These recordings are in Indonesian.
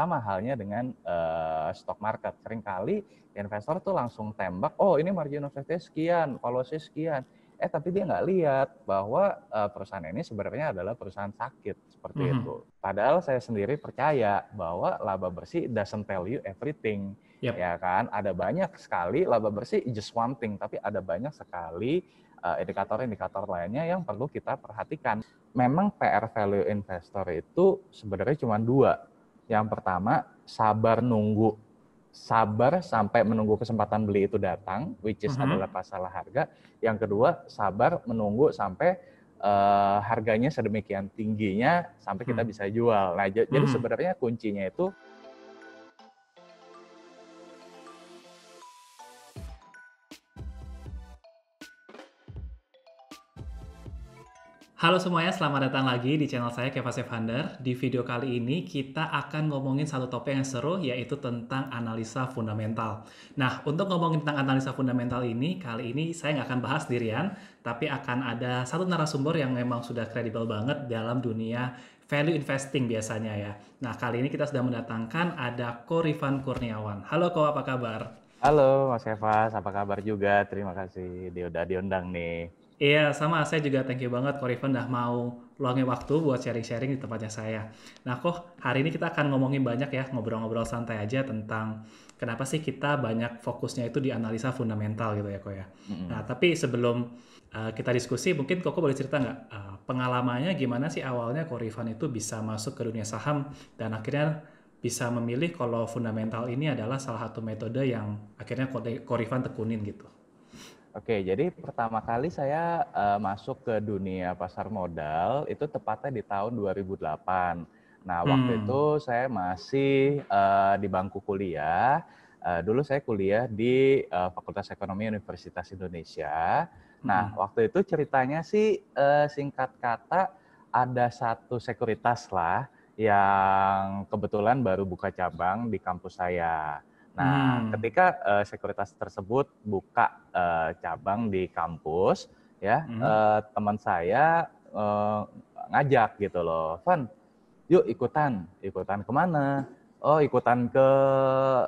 Sama halnya dengan uh, stock market. Seringkali investor tuh langsung tembak, oh ini margin of safety sekian, valuasi sekian. Eh tapi dia nggak lihat bahwa uh, perusahaan ini sebenarnya adalah perusahaan sakit seperti mm -hmm. itu. Padahal saya sendiri percaya bahwa laba bersih doesn't tell you everything. Yep. Ya kan, ada banyak sekali laba bersih just one thing, tapi ada banyak sekali eh, indikator-indikator lainnya yang perlu kita perhatikan. Memang PR value investor itu sebenarnya cuma dua, yang pertama, sabar nunggu. Sabar sampai menunggu kesempatan beli itu datang, which is uh mm-hmm. -huh. adalah masalah harga. Yang kedua, sabar menunggu sampai uh, harganya sedemikian tingginya sampai kita hmm. bisa jual. Nah, hmm. jadi mm. sebenarnya kuncinya itu Halo semuanya, selamat datang lagi di channel saya Keva Sefandar. Di video kali ini kita akan ngomongin satu topik yang seru yaitu tentang analisa fundamental. Nah, untuk ngomongin tentang analisa fundamental ini, kali ini saya nggak akan bahas sendirian, tapi akan ada satu narasumber yang memang sudah kredibel banget dalam dunia value investing biasanya ya. Nah, kali ini kita sudah mendatangkan ada Ko Rifan Kurniawan. Halo Ko, apa kabar? Halo Mas Kevas, apa kabar juga? Terima kasih dia udah diundang nih. Iya, sama. Saya juga thank you banget Korifan udah mau luangin waktu buat sharing-sharing di tempatnya saya. Nah, kok hari ini kita akan ngomongin banyak ya, ngobrol-ngobrol santai aja tentang kenapa sih kita banyak fokusnya itu di analisa fundamental gitu ya, Kok ya. Mm-hmm. Nah, tapi sebelum uh, kita diskusi, mungkin Koko boleh cerita nggak uh, pengalamannya gimana sih awalnya Korifan itu bisa masuk ke dunia saham dan akhirnya bisa memilih kalau fundamental ini adalah salah satu metode yang akhirnya Korifan tekunin gitu. Oke, jadi pertama kali saya uh, masuk ke dunia pasar modal itu tepatnya di tahun 2008. Nah, waktu hmm. itu saya masih uh, di bangku kuliah. Uh, dulu saya kuliah di uh, Fakultas Ekonomi Universitas Indonesia. Nah, hmm. waktu itu ceritanya sih uh, singkat kata ada satu sekuritas lah yang kebetulan baru buka cabang di kampus saya. Nah, hmm. ketika uh, sekuritas tersebut buka uh, cabang di kampus, ya hmm. uh, teman saya uh, ngajak gitu loh, Van, yuk ikutan, ikutan kemana? Oh, ikutan ke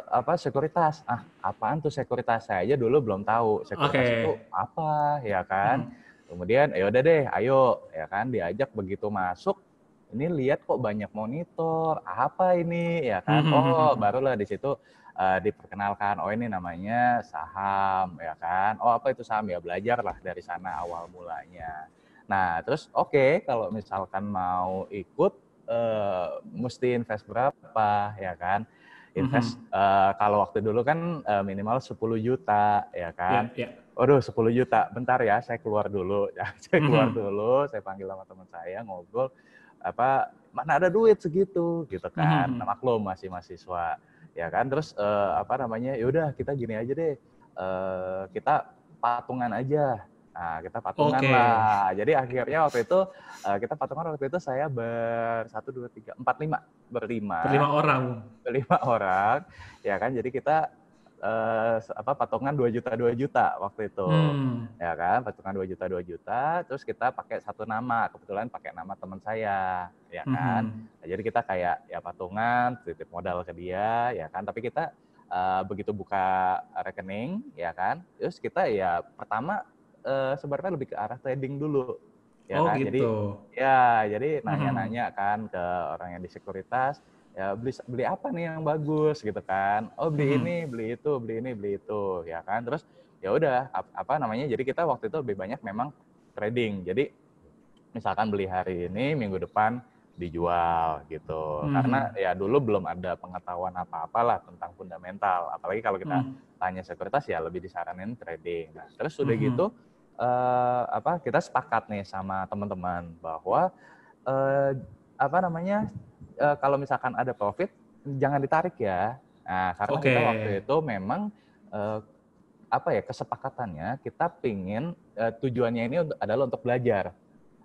apa? Sekuritas. Ah, apaan tuh sekuritas? Saya aja dulu belum tahu sekuritas okay. itu apa, ya kan? Hmm. Kemudian, ayo ya udah deh, ayo, ya kan? Diajak begitu masuk, ini lihat kok banyak monitor, apa ini, ya kan? Hmm. Oh, barulah di situ uh, diperkenalkan oh ini namanya saham ya kan oh apa itu saham ya belajarlah dari sana awal mulanya nah terus oke okay, kalau misalkan mau ikut uh, mesti invest berapa ya kan invest mm -hmm. uh, kalau waktu dulu kan uh, minimal 10 juta ya kan. Yeah, yeah. Waduh 10 juta, bentar ya saya keluar dulu. Ya, saya mm-hmm. keluar mm -hmm. dulu, saya panggil sama teman saya ngobrol apa mana ada duit segitu gitu kan. Mm -hmm. Maklum masih mahasiswa ya kan terus uh, apa namanya Yaudah kita gini aja deh uh, kita patungan aja Nah, kita patungan okay. lah. Jadi akhirnya waktu itu uh, kita patungan waktu itu saya ber satu dua tiga empat lima berlima. Berlima orang. Berlima orang, ya kan. Jadi kita eh, apa patungan 2 juta 2 juta waktu itu. Hmm. Ya kan, patungan 2 juta 2 juta, terus kita pakai satu nama, kebetulan pakai nama teman saya, ya hmm. kan. Hmm. Nah, jadi kita kayak ya patungan, titip modal ke dia, ya kan. Tapi kita uh, begitu buka rekening, ya kan, terus kita ya pertama uh, eh, sebenarnya lebih ke arah trading dulu, ya oh, kan. Gitu. Jadi ya, jadi hmm. nanya-nanya kan ke orang yang di sekuritas, ya beli beli apa nih yang bagus gitu kan oh beli hmm. ini beli itu beli ini beli itu ya kan terus ya udah apa namanya jadi kita waktu itu lebih banyak memang trading jadi misalkan beli hari ini minggu depan dijual gitu hmm. karena ya dulu belum ada pengetahuan apa-apalah tentang fundamental apalagi kalau kita hmm. tanya sekuritas ya lebih disarankan trading nah terus sudah hmm. gitu eh, apa kita sepakat nih sama teman-teman bahwa eh, apa namanya uh, kalau misalkan ada profit jangan ditarik ya. Nah, karena okay. kita waktu itu memang uh, apa ya kesepakatannya kita pingin uh, tujuannya ini untuk, adalah untuk belajar.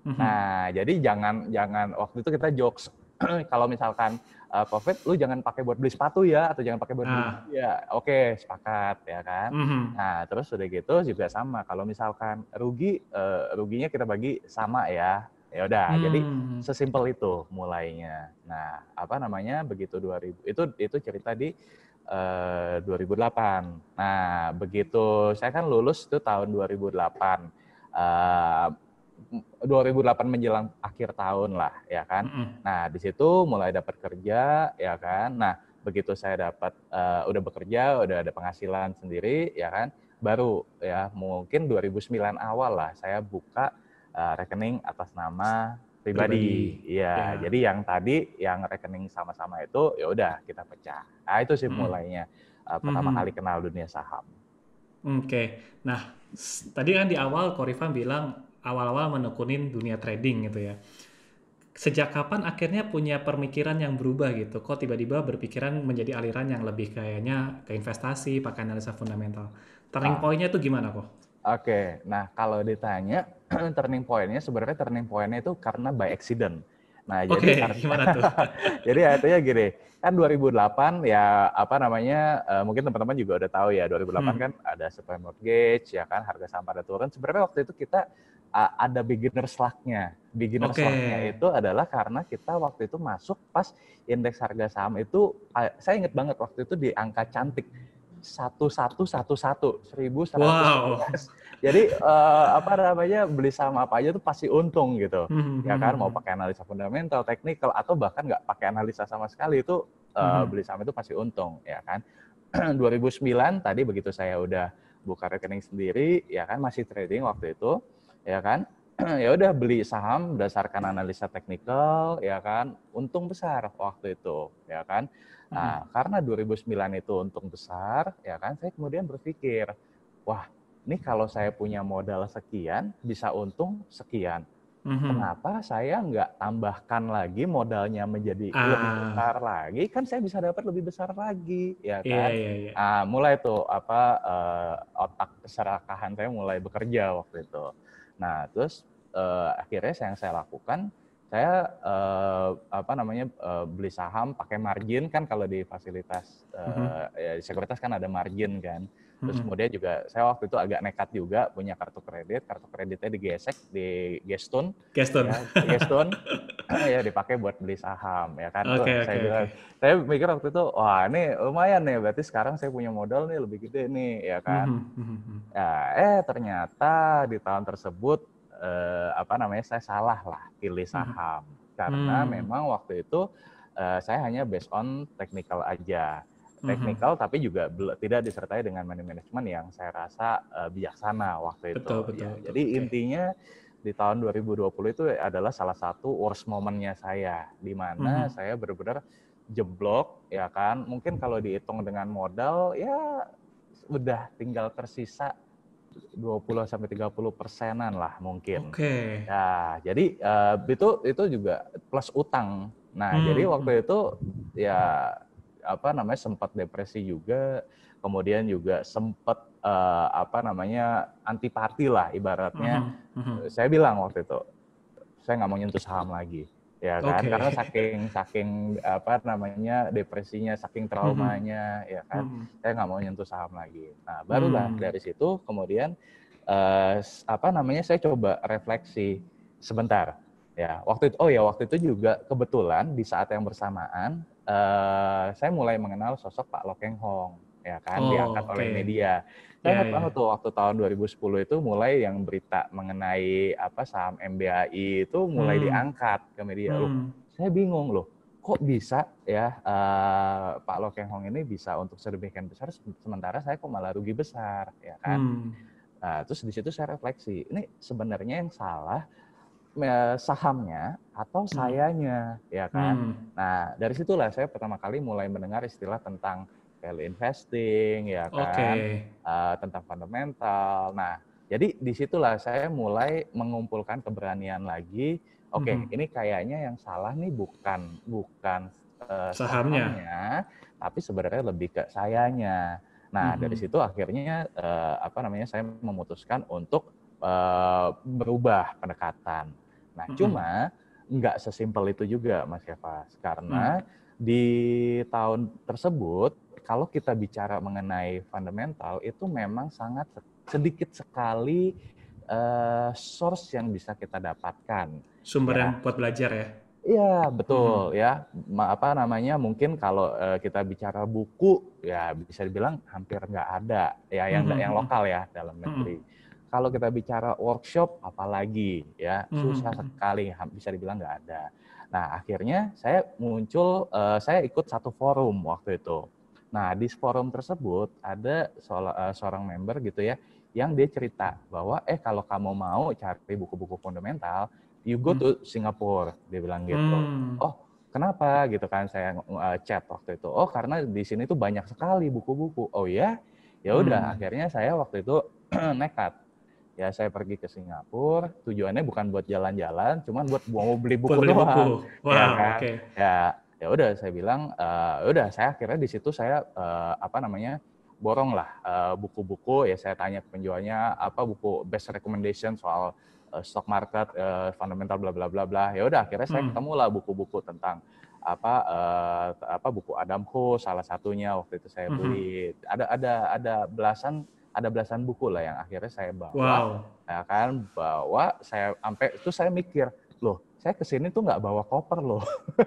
Mm-hmm. Nah, jadi jangan jangan waktu itu kita jokes kalau misalkan uh, profit lu jangan pakai buat beli sepatu ya atau jangan pakai buat beli ah. ya. Oke, okay, sepakat ya kan. Mm-hmm. Nah, terus udah gitu juga sama. Kalau misalkan rugi uh, ruginya kita bagi sama ya ya udah hmm. jadi sesimpel itu mulainya nah apa namanya begitu 2000 itu itu cerita di uh, eh, 2008 nah begitu saya kan lulus itu tahun 2008 uh, 2008 menjelang akhir tahun lah ya kan hmm. nah di situ mulai dapat kerja ya kan nah begitu saya dapat uh, udah bekerja udah ada penghasilan sendiri ya kan baru ya mungkin 2009 awal lah saya buka uh, rekening atas nama pribadi. Iya, ya. jadi yang tadi yang rekening sama-sama itu ya udah kita pecah. Nah, itu sih hmm. mulainya uh, pertama hmm. kali kenal dunia saham. Oke. Okay. Nah, tadi kan di awal Korifan bilang awal-awal menekunin dunia trading gitu ya. Sejak kapan akhirnya punya pemikiran yang berubah gitu? Kok tiba-tiba berpikiran menjadi aliran yang lebih kayaknya ke investasi pakai analisa fundamental? Turning ah. pointnya itu gimana kok? Oke, okay. nah kalau ditanya turning pointnya sebenarnya turning pointnya itu karena by accident. Nah, okay, jadi gimana tuh? jadi artinya gini, kan 2008 ya apa namanya uh, mungkin teman-teman juga udah tahu ya 2008 hmm. kan ada subprime mortgage ya kan harga saham pada turun. Sebenarnya waktu itu kita uh, ada beginner slack nya Beginner okay. nya itu adalah karena kita waktu itu masuk pas indeks harga saham itu uh, saya inget banget waktu itu di angka cantik satu satu satu satu seribu wow. jadi uh, apa namanya beli saham apa aja tuh pasti untung gitu mm hmm. ya kan hmm, mau hmm. pakai analisa fundamental teknikal atau bahkan nggak pakai analisa sama sekali itu uh, mm hmm. beli saham itu pasti untung ya kan 2009 tadi begitu saya udah buka rekening sendiri ya kan masih trading waktu itu ya kan ya udah beli saham berdasarkan analisa teknikal ya kan untung besar waktu itu ya kan nah hmm. karena 2009 itu untung besar ya kan saya kemudian berpikir wah ini kalau saya punya modal sekian bisa untung sekian hmm Kenapa saya nggak tambahkan lagi modalnya menjadi ah. lebih besar lagi? Kan saya bisa dapat lebih besar lagi, ya iya, kan? Yeah, yeah, yeah. Nah, mulai tuh apa uh, otak keserakahan saya mulai bekerja waktu itu. Nah, terus uh, akhirnya yang saya lakukan, saya uh, apa namanya uh, beli saham pakai margin kan kalau di fasilitas uh, mm-hmm. ya, di sekuritas kan ada margin kan. Terus mm-hmm. kemudian juga saya waktu itu agak nekat juga punya kartu kredit, kartu kreditnya digesek di Gestone. Gestone. Ya, Gestone. ya dipakai buat beli saham ya kan. Okay, saya okay, bilang, okay. saya mikir waktu itu wah ini lumayan nih berarti sekarang saya punya modal nih lebih gede nih ya mhm, kan. Mhm, mhm. ya, eh ternyata di tahun tersebut eh, apa namanya saya salah lah pilih saham karena hmm. memang waktu itu eh, saya hanya based on technical aja technical mm-hmm. tapi juga tidak disertai dengan money management yang saya rasa uh, bijaksana waktu itu. Betul, ya. betul. Jadi betul. intinya di tahun 2020 itu adalah salah satu worst momennya saya di mana hmm. saya benar-benar jeblok ya kan mungkin kalau dihitung dengan modal ya udah tinggal tersisa 20 sampai 30 persenan lah mungkin. Oke. Okay. Ya, nah, jadi uh, itu itu juga plus utang. Nah, hmm. jadi hmm. waktu itu ya apa namanya sempat depresi juga, kemudian juga sempat uh, apa namanya antiparti lah ibaratnya. Mm -hmm. Saya bilang waktu itu saya nggak mau nyentuh saham lagi, ya kan? Okay. Karena saking saking apa namanya depresinya, saking mhm. traumanya, mm -hmm. ya kan? Mm -hmm. Saya nggak mau nyentuh saham lagi. Nah barulah mm -hmm. dari situ kemudian uh, apa namanya saya coba refleksi sebentar. Ya, waktu itu oh ya waktu itu juga kebetulan di saat yang bersamaan uh, saya mulai mengenal sosok Pak Lokeng Hong ya kan oh, diangkat okay. oleh media. Saya iya, ingat iya. banget tuh waktu tahun 2010 itu mulai yang berita mengenai apa saham MBAI itu mulai hmm. diangkat ke media. Hmm. Loh, saya bingung loh, kok bisa ya uh, Pak Lokeng Hong ini bisa untuk sedemikian besar sementara saya kok malah rugi besar ya kan. Hmm. Nah, terus di situ saya refleksi, ini sebenarnya yang salah sahamnya atau hmm. sayanya hmm. ya kan. Hmm. Nah, dari situlah saya pertama kali mulai mendengar istilah tentang value investing, ya kan, okay. uh, eh, tentang fundamental. Nah, jadi disitulah saya mulai mengumpulkan keberanian lagi. Oke, okay, -hmm. ini kayaknya yang salah nih bukan bukan uh, sahamnya. sahamnya, tapi sebenarnya lebih ke sayanya. Nah, -hmm. dari situ akhirnya uh, apa namanya saya memutuskan untuk berubah pendekatan. Nah, -hmm. cuma nggak sesimpel itu juga, Mas Kevas, karena -hmm. di tahun tersebut kalau kita bicara mengenai fundamental itu memang sangat sedikit sekali uh, source yang bisa kita dapatkan. Sumber ya. yang buat belajar ya. Iya betul hmm. ya apa namanya mungkin kalau uh, kita bicara buku ya bisa dibilang hampir nggak ada ya yang hmm. hmm yang hmm. lokal ya dalam hmm, negeri. Hmm. Kalau kita bicara workshop apalagi ya susah hmm. sekali bisa dibilang nggak ada. Nah akhirnya saya muncul uh, saya ikut satu forum waktu itu Nah, di forum tersebut ada eh, seorang member gitu ya, yang dia cerita bahwa eh kalau kamu mau cari buku-buku fundamental, you go to hmm. Singapore dia bilang gitu. Hmm. Oh, kenapa gitu kan saya eh, chat waktu itu. Oh, karena di sini tuh banyak sekali buku-buku. Oh ya, ya udah hmm. akhirnya saya waktu itu nekat. Ya saya pergi ke Singapura, tujuannya bukan buat jalan-jalan, cuman buat mau beli buku Buku. Ya wow, kan? ya, kan? okay. ya ya udah saya bilang uh, udah saya akhirnya di situ saya uh, apa namanya borong lah eh, buku-buku uh, ya saya tanya ke penjualnya apa buku best recommendation soal uh, stock market uh, fundamental bla bla bla bla ya udah akhirnya saya hmm. ketemu lah buku-buku tentang apa uh, apa buku Adamco salah satunya waktu itu saya hmm. beli hmm. ada ada ada belasan ada belasan buku lah yang akhirnya saya bawa wow. ya kan bawa saya sampai itu saya mikir loh saya kesini tuh nggak bawa koper loh.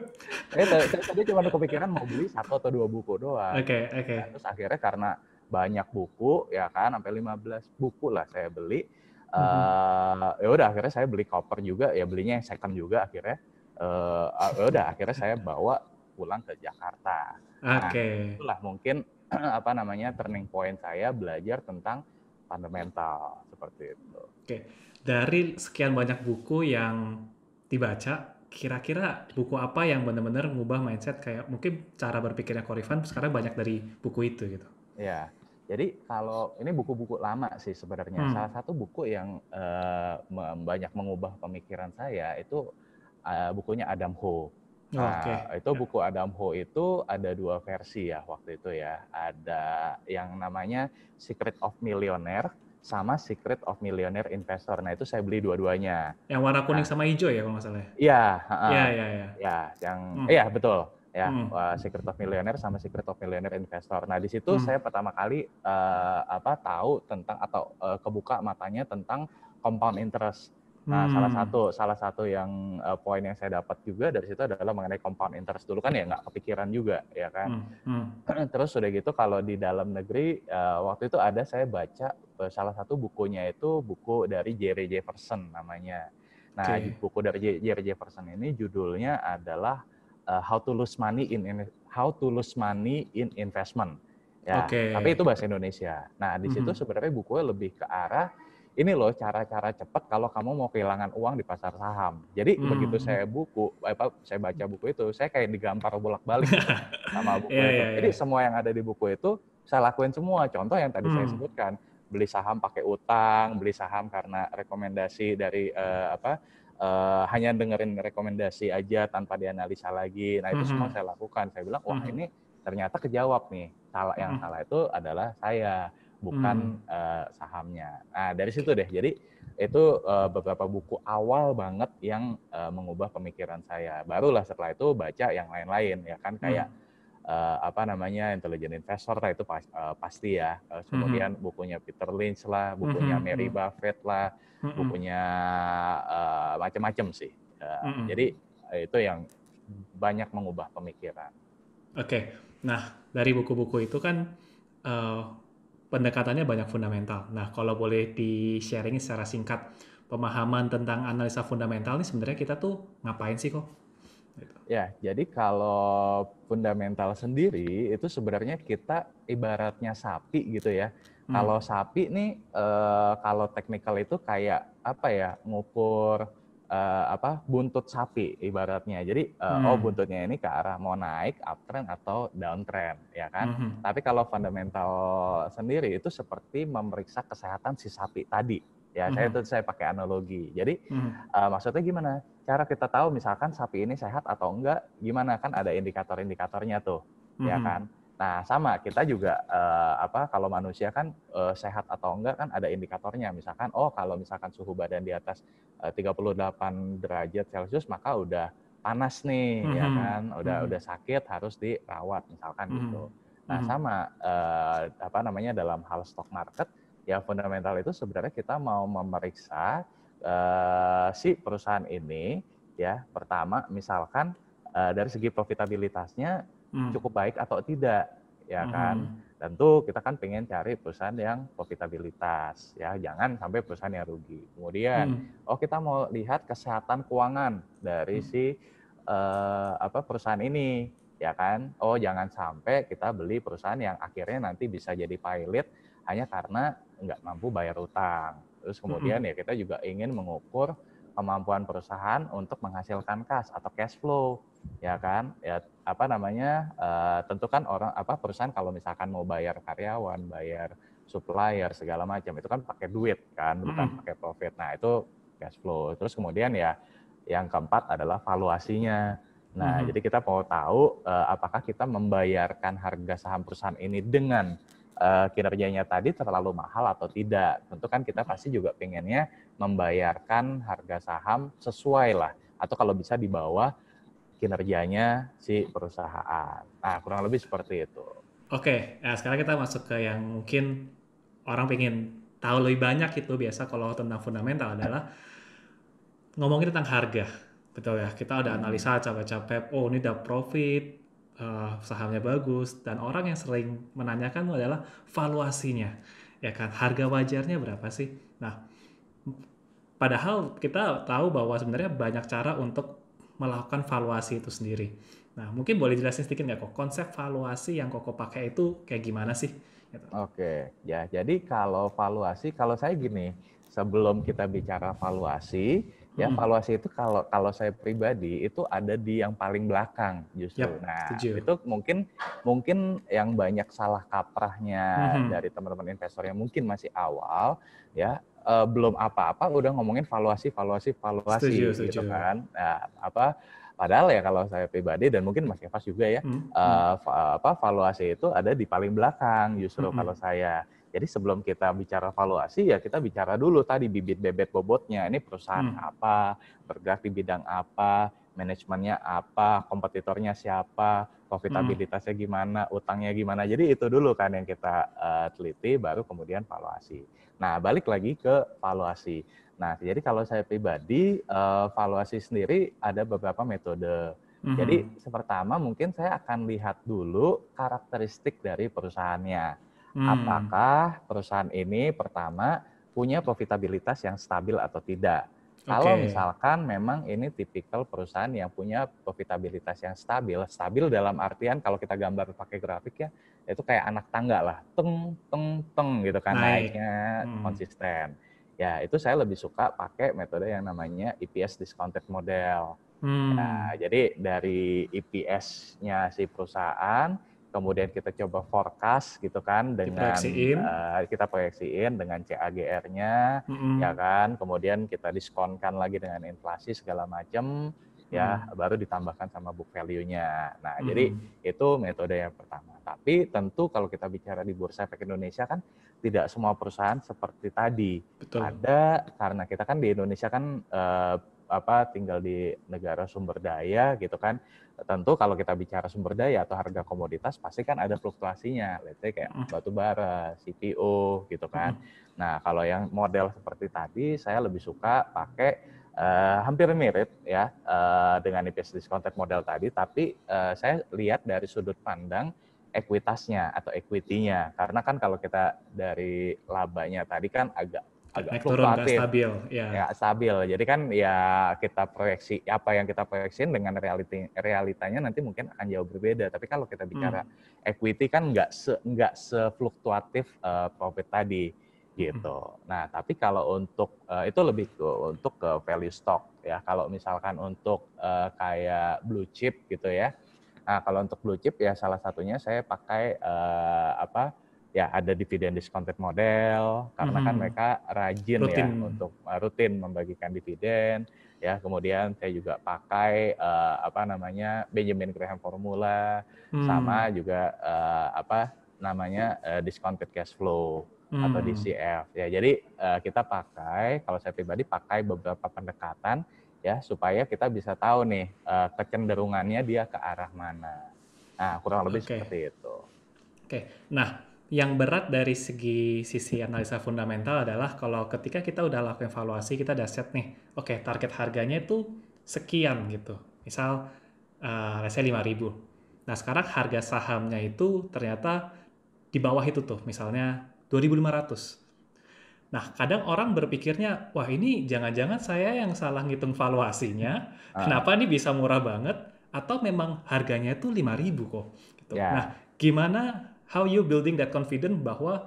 saya, saya tadi cuma kepikiran mau beli satu atau dua buku doang. Oke, okay, oke. Okay. terus akhirnya karena banyak buku, ya kan, sampai 15 buku lah saya beli. Mm -hmm. uh, ya udah akhirnya saya beli koper juga, ya belinya yang second juga akhirnya. Uh, ya udah akhirnya saya bawa pulang ke Jakarta. Nah, oke. Okay. Nah, itulah mungkin apa namanya turning point saya belajar tentang fundamental seperti itu. Oke. Okay. Dari sekian banyak buku yang dibaca kira-kira buku apa yang benar-benar mengubah mindset kayak mungkin cara berpikirnya Korifan sekarang banyak dari buku itu gitu. Ya, jadi kalau ini buku-buku lama sih sebenarnya. Hmm. Salah satu buku yang uh, banyak mengubah pemikiran saya itu uh, bukunya Adam Ho. Nah, oh, okay. Ah, itu ya. buku Adam Ho itu ada dua versi ya waktu itu ya. Ada yang namanya Secret of Millionaire sama Secret of Millionaire Investor. Nah itu saya beli dua-duanya. Yang warna kuning nah, sama hijau ya kalau masalahnya. salah. Ya? Iya, iya. Iya iya iya. Ya yang hmm. iya hmm. betul. Ya hmm. uh, Secret of Millionaire sama Secret of Millionaire Investor. Nah di situ hmm. saya pertama kali uh, apa tahu tentang atau uh, kebuka matanya tentang compound interest. Nah, hmm. salah satu salah satu yang uh, poin yang saya dapat juga dari situ adalah mengenai compound interest dulu kan ya nggak kepikiran juga ya kan. Hmm. Hmm. Terus sudah gitu kalau di dalam negeri uh, waktu itu ada saya baca uh, salah satu bukunya itu buku dari Jerry Jefferson namanya. Nah, okay. buku dari Jerry Jefferson ini judulnya adalah uh, How to Lose Money in, How to Lose Money in Investment. Ya, okay. tapi itu bahasa Indonesia. Nah, di situ hmm. sebenarnya bukunya lebih ke arah ini loh cara-cara cepat kalau kamu mau kehilangan uang di pasar saham. Jadi hmm. begitu saya buku, apa saya baca buku itu, saya kayak digampar bolak-balik gitu sama buku yeah, itu. Yeah, Jadi yeah. semua yang ada di buku itu saya lakuin semua. Contoh yang tadi hmm. saya sebutkan, beli saham pakai utang, beli saham karena rekomendasi dari uh, apa uh, hanya dengerin rekomendasi aja tanpa dianalisa lagi. Nah itu semua hmm. saya lakukan. Saya bilang wah hmm. ini ternyata kejawab nih salah yang hmm. salah itu adalah saya bukan hmm. uh, sahamnya. Nah, dari situ deh. Jadi itu uh, beberapa buku awal banget yang uh, mengubah pemikiran saya. Barulah setelah itu baca yang lain-lain ya kan hmm. kayak hmm. Uh, apa namanya intelijen investor lah itu pas, uh, pasti ya uh, kemudian hmm bukunya Peter Lynch lah bukunya hmm Mary hmm. Buffett lah hmm bukunya uh, macam-macam sih uh, hmm jadi itu yang banyak mengubah pemikiran oke okay. nah dari buku-buku itu kan uh, pendekatannya banyak fundamental. Nah, kalau boleh di-sharing secara singkat pemahaman tentang analisa fundamental ini sebenarnya kita tuh ngapain sih kok? Gitu. Ya, jadi kalau fundamental sendiri itu sebenarnya kita ibaratnya sapi gitu ya. Hmm. Kalau sapi nih, eh, kalau teknikal itu kayak apa ya, ngukur uh, apa buntut sapi ibaratnya. Jadi uh, hmm. oh buntutnya ini ke arah mau naik uptrend atau downtrend ya kan. Hmm, hmm. Tapi kalau fundamental sendiri itu seperti memeriksa kesehatan si sapi tadi. Ya, hmm. saya itu hmm. saya pakai analogi. Jadi hmm. uh, maksudnya gimana? Cara kita tahu misalkan sapi ini sehat atau enggak gimana kan ada indikator-indikatornya tuh. Ya hmm. Ya kan? Nah, sama kita juga eh, apa kalau manusia kan eh, sehat atau enggak kan ada indikatornya. Misalkan oh kalau misalkan suhu badan di atas eh, 38 derajat Celcius maka udah panas nih mm -hmm. ya hmm. kan, udah mm -hmm. udah sakit harus dirawat misalkan mm -hmm. gitu. Nah, mm -hmm. sama eh, apa namanya dalam hal stock market ya fundamental itu sebenarnya kita mau memeriksa eh, si perusahaan ini ya pertama misalkan uh, dari segi profitabilitasnya Hmm. cukup baik atau tidak, ya hmm. kan? Hmm. Tentu kita kan pengen cari perusahaan yang profitabilitas, ya jangan sampai perusahaan yang rugi. Kemudian, hmm. oh kita mau lihat kesehatan keuangan dari hmm. si uh, apa perusahaan ini, ya kan? Oh jangan sampai kita beli perusahaan yang akhirnya nanti bisa jadi pilot hanya karena nggak mampu bayar utang. Terus kemudian hmm. ya kita juga ingin mengukur kemampuan perusahaan untuk menghasilkan kas atau cash flow ya kan ya apa namanya uh, eh, tentu kan orang apa perusahaan kalau misalkan mau bayar karyawan bayar supplier segala macam itu kan pakai duit kan bukan mm. pakai profit nah itu cash flow terus kemudian ya yang keempat adalah valuasinya nah mm. jadi kita mau tahu uh, apakah kita membayarkan harga saham perusahaan ini dengan uh, kinerjanya tadi terlalu mahal atau tidak tentu kan kita pasti juga pengennya membayarkan harga saham sesuai lah atau kalau bisa di bawah kinerjanya si perusahaan. Nah, kurang lebih seperti itu. Oke, nah sekarang kita masuk ke yang mungkin orang pengen tahu lebih banyak itu biasa kalau tentang fundamental adalah ngomongin tentang harga. Betul ya, kita ada hmm. analisa capek-capek, oh ini udah profit, uh, sahamnya bagus, dan orang yang sering menanyakan adalah valuasinya. Ya kan, harga wajarnya berapa sih? Nah, padahal kita tahu bahwa sebenarnya banyak cara untuk melakukan valuasi itu sendiri. Nah, mungkin boleh jelasin sedikit nggak kok konsep valuasi yang Koko pakai itu kayak gimana sih? Gitu. Oke, ya jadi kalau valuasi, kalau saya gini, sebelum kita bicara valuasi, Ya, hmm. valuasi itu kalau kalau saya pribadi itu ada di yang paling belakang justru. Yep, nah, tujuh. itu mungkin mungkin yang banyak salah kaprahnya hmm dari teman-teman investor yang mungkin masih awal ya uh, belum apa-apa udah ngomongin valuasi valuasi valuasi setuju, gitu kan. Nah, apa Padahal ya kalau saya pribadi dan mungkin Mas Evas juga ya, hmm. uh, apa valuasi itu ada di paling belakang justru hmm. hmm. kalau saya. Jadi sebelum kita bicara valuasi ya kita bicara dulu tadi bibit bebek bobotnya. Ini perusahaan hmm. apa, bergerak di bidang apa, manajemennya apa, kompetitornya siapa, profitabilitasnya hmm. gimana, utangnya gimana. Jadi itu dulu kan yang kita uh, teliti baru kemudian valuasi. Nah, balik lagi ke valuasi. Nah, jadi kalau saya pribadi uh, valuasi sendiri ada beberapa metode. Mm-hmm. Jadi hmm. pertama mungkin saya akan lihat dulu karakteristik dari perusahaannya. Hmm. Apakah perusahaan ini pertama punya profitabilitas yang stabil atau tidak? Okay. Kalau misalkan memang ini tipikal perusahaan yang punya profitabilitas yang stabil, stabil dalam artian kalau kita gambar pakai grafik ya, itu kayak anak tangga lah, teng teng teng gitu kan Naik. naiknya hmm. konsisten. Ya itu saya lebih suka pakai metode yang namanya EPS discounted model. Hmm. Nah, jadi dari EPS-nya si perusahaan kemudian kita coba forecast gitu kan dengan Uh, kita proyeksiin dengan CAGR-nya mm-hmm. ya kan kemudian kita diskonkan lagi dengan inflasi segala macam mm. ya baru ditambahkan sama book value-nya. Nah, mm. jadi itu metode yang pertama. Tapi tentu kalau kita bicara di Bursa Efek Indonesia kan tidak semua perusahaan seperti tadi. Betul. Ada karena kita kan di Indonesia kan uh, apa tinggal di negara sumber daya gitu kan tentu kalau kita bicara sumber daya atau harga komoditas pasti kan ada fluktuasinya let's say kayak batu bara CPO gitu kan nah kalau yang model seperti tadi saya lebih suka pakai Uh, hampir mirip ya uh, dengan IPS discounted model tadi, tapi uh, saya lihat dari sudut pandang ekuitasnya atau equity-nya. Karena kan kalau kita dari labanya tadi kan agak agak naik turun iya. stabil ya. ya stabil jadi kan ya kita proyeksi apa yang kita proyeksiin dengan reality realitanya nanti mungkin akan jauh berbeda tapi kalau kita hmm. bicara hmm. equity kan nggak se nggak sefluktuatif uh, profit tadi gitu hmm. nah tapi kalau untuk uh, itu lebih ke untuk ke value stock ya kalau misalkan untuk uh, kayak blue chip gitu ya nah kalau untuk blue chip ya salah satunya saya pakai uh, apa ya ada dividen discounted model karena hmm. kan mm-hmm. mereka rajin ya rutin. ya untuk eh, rutin membagikan dividen ya kemudian saya juga pakai uh, apa namanya Benjamin Graham formula hmm. sama juga uh, apa namanya uh, discounted cash flow hmm. atau DCF ya jadi uh, kita pakai kalau saya pribadi pakai beberapa pendekatan ya supaya kita bisa tahu nih uh, kecenderungannya dia ke arah mana nah kurang lebih okay. seperti itu oke okay. nah yang berat dari segi sisi analisa fundamental adalah kalau ketika kita udah lakukan evaluasi kita udah set nih oke okay, target harganya itu sekian gitu misal uh, eh, saya ribu. nah sekarang harga sahamnya itu ternyata di bawah itu tuh misalnya 2500 nah kadang orang berpikirnya wah ini jangan-jangan saya yang salah ngitung valuasinya ah. kenapa ini bisa murah banget atau memang harganya itu ribu kok gitu. Yeah. nah gimana how you building that confidence bahwa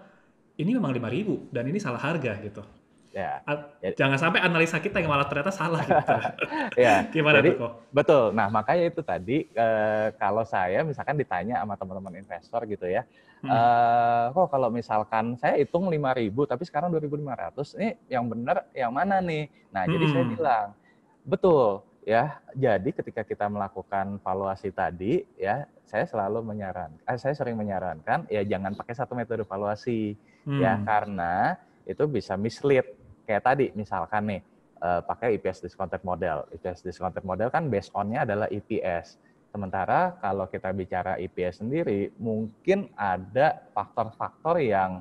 ini memang 5000 dan ini salah harga gitu. Ya. Yeah. Jangan sampai analisa kita yang malah ternyata salah. Gitu. ya. Gimana Jadi, tuh kok? Betul. Nah makanya itu tadi e, kalau saya misalkan ditanya sama teman-teman investor gitu ya, hmm. e, kok kalau misalkan saya hitung 5.000 tapi sekarang 2.500, ini yang benar yang mana nih? Nah hmm. jadi saya hmm. bilang, betul ya jadi ketika kita melakukan valuasi tadi ya saya selalu menyarankan eh, saya sering menyarankan ya jangan pakai satu metode valuasi ya, hmm. ya karena itu bisa mislead kayak tadi misalkan nih eh, pakai EPS discounted model EPS discounted model kan based onnya adalah EPS sementara kalau kita bicara EPS sendiri mungkin ada faktor-faktor yang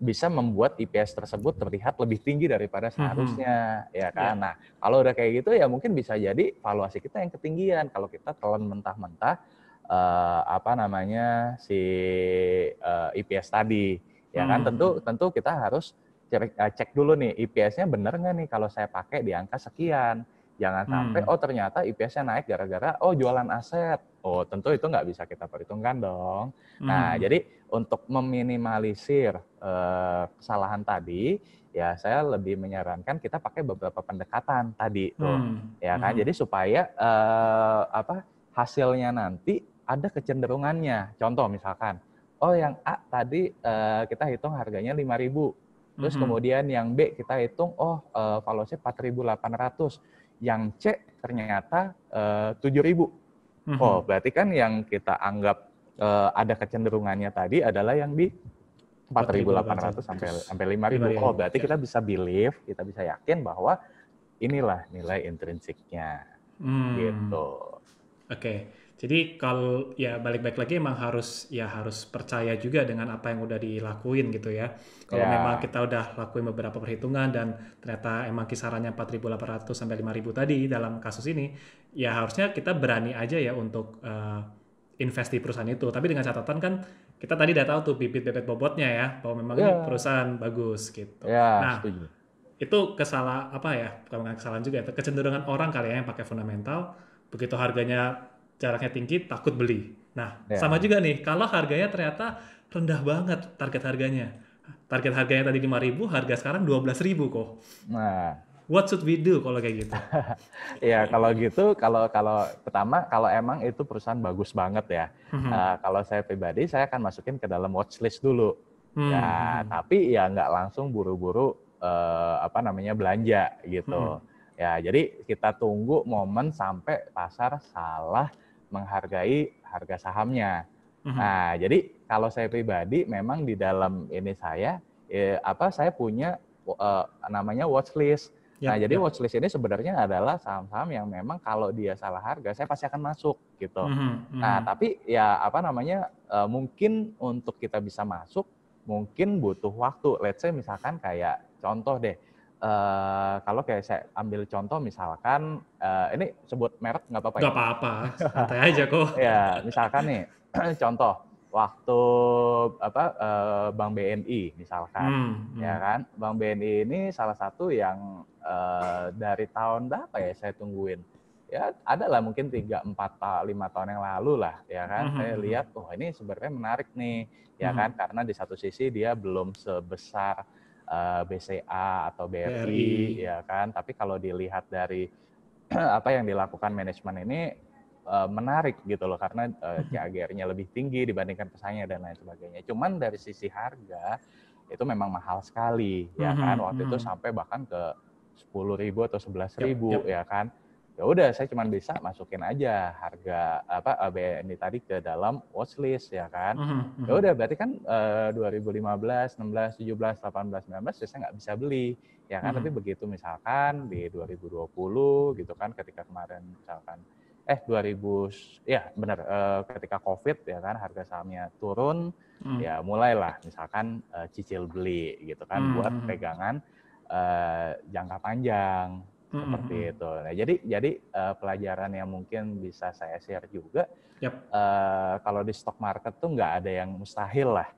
bisa membuat IPS tersebut terlihat lebih tinggi daripada mm-hmm. seharusnya, mm-hmm. ya iya. kan? Yeah. Nah, kalau udah kayak gitu ya mungkin bisa jadi valuasi kita yang ketinggian kalau kita telan mentah-mentah uh, apa namanya si uh, eh, IPS tadi, ya kan? Mm-hmm. Tentu tentu kita harus cek, uh, cek dulu nih IPS-nya bener nggak nih kalau saya pakai di angka sekian. Jangan mm-hmm. sampai hmm. oh ternyata IPS-nya naik gara-gara oh jualan aset. Oh tentu itu nggak bisa kita perhitungkan dong. Hmm. Nah mm-hmm. jadi untuk meminimalisir uh, kesalahan tadi ya saya lebih menyarankan kita pakai beberapa pendekatan tadi tuh hmm. ya kan hmm. jadi supaya uh, apa hasilnya nanti ada kecenderungannya contoh misalkan oh yang A tadi uh, kita hitung harganya 5000 terus hmm. kemudian yang B kita hitung oh uh, valuasi 4800 yang C ternyata uh, 7000 hmm. oh berarti kan yang kita anggap uh, ada kecenderungannya tadi adalah yang di 4.800 sampai iya, sampai 5.000. Iya, oh, berarti ya. kita bisa believe, kita bisa yakin bahwa inilah nilai intrinsiknya. Hmm. Gitu. Oke. Okay. Jadi kalau ya balik-balik lagi emang harus ya harus percaya juga dengan apa yang udah dilakuin gitu ya. Kalau yeah. memang kita udah lakuin beberapa perhitungan dan ternyata emang kisarannya 4.800 sampai 5.000 tadi dalam kasus ini, ya harusnya kita berani aja ya untuk uh, invest di perusahaan itu. Tapi dengan catatan kan kita tadi udah tahu tuh bibit bebek bobotnya ya, bahwa memang yeah. ini iya. perusahaan bagus gitu. Yeah, nah, setuju. itu kesalahan apa ya? Bukan kesalahan juga, itu ya, kecenderungan orang kali ya yang pakai fundamental. Begitu harganya jaraknya tinggi, takut beli. Nah, yeah. sama juga nih, kalau harganya ternyata rendah banget target harganya. Target harganya tadi 5000 harga sekarang 12000 kok. Nah, What should we do kalau kayak gitu? Ya kalau gitu kalau kalau pertama kalau emang itu perusahaan bagus banget ya. Mm-hmm. Uh, kalau saya pribadi saya akan masukin ke dalam watchlist dulu. Mm-hmm. Ya, hmm. tapi ya nggak langsung buru-buru uh, apa namanya belanja gitu. Mm-hmm. Ya, jadi kita tunggu momen sampai pasar salah menghargai harga sahamnya. Mm-hmm. Nah, jadi kalau saya pribadi memang di dalam ini saya eh, apa saya punya eh, namanya watchlist. Nah, ya, nah, jadi ya. watchlist ini sebenarnya adalah saham-saham yang memang kalau dia salah harga, saya pasti akan masuk gitu. Mm -hmm. Nah, tapi ya apa namanya uh, mungkin untuk kita bisa masuk, mungkin butuh waktu. Let's say misalkan kayak contoh deh, uh, kalau kayak saya ambil contoh misalkan uh, ini sebut merek nggak apa-apa. Ya? Nggak apa-apa, santai aja kok. ya, misalkan nih contoh waktu apa uh, Bank BNI misalkan hmm, hmm, ya kan Bank BNI ini salah satu yang uh, dari tahun berapa ya saya tungguin ya adalah mungkin tiga empat lima tahun yang lalu lah ya kan hmm, saya hmm, hmm. lihat oh ini sebenarnya menarik nih ya hmm. kan karena di satu sisi dia belum sebesar uh, eh, BCA atau BRI, BRI ya kan tapi kalau dilihat dari apa yang dilakukan manajemen ini uh, menarik gitu loh karena uh, eh, CAGR-nya hmm. lebih tinggi dibandingkan pesaingnya dan lain sebagainya. Cuman dari sisi harga itu memang mahal sekali ya mm -hmm, kan hmm, waktu mm -hmm. itu sampai bahkan ke sepuluh ribu atau sebelas ribu yep, yep. ya kan ya udah saya cuma bisa masukin aja harga apa eh, BNI tadi ke dalam watchlist ya kan mm -hmm. ya udah hmm. berarti kan uh, 2015 16 17 18 19 saya nggak bisa beli ya kan mm -hmm. tapi begitu misalkan di 2020 gitu kan ketika kemarin misalkan eh 2000 ya benar eh, ketika covid ya kan harga sahamnya turun hmm. ya mulailah misalkan eh, cicil beli gitu kan hmm. buat hmm, hmm. pegangan eh, jangka panjang hmm. seperti hmm, itu. Nah jadi jadi pelajaran yang mungkin bisa saya share juga yep. kalau di stock market tuh nggak ada yang mustahil lah.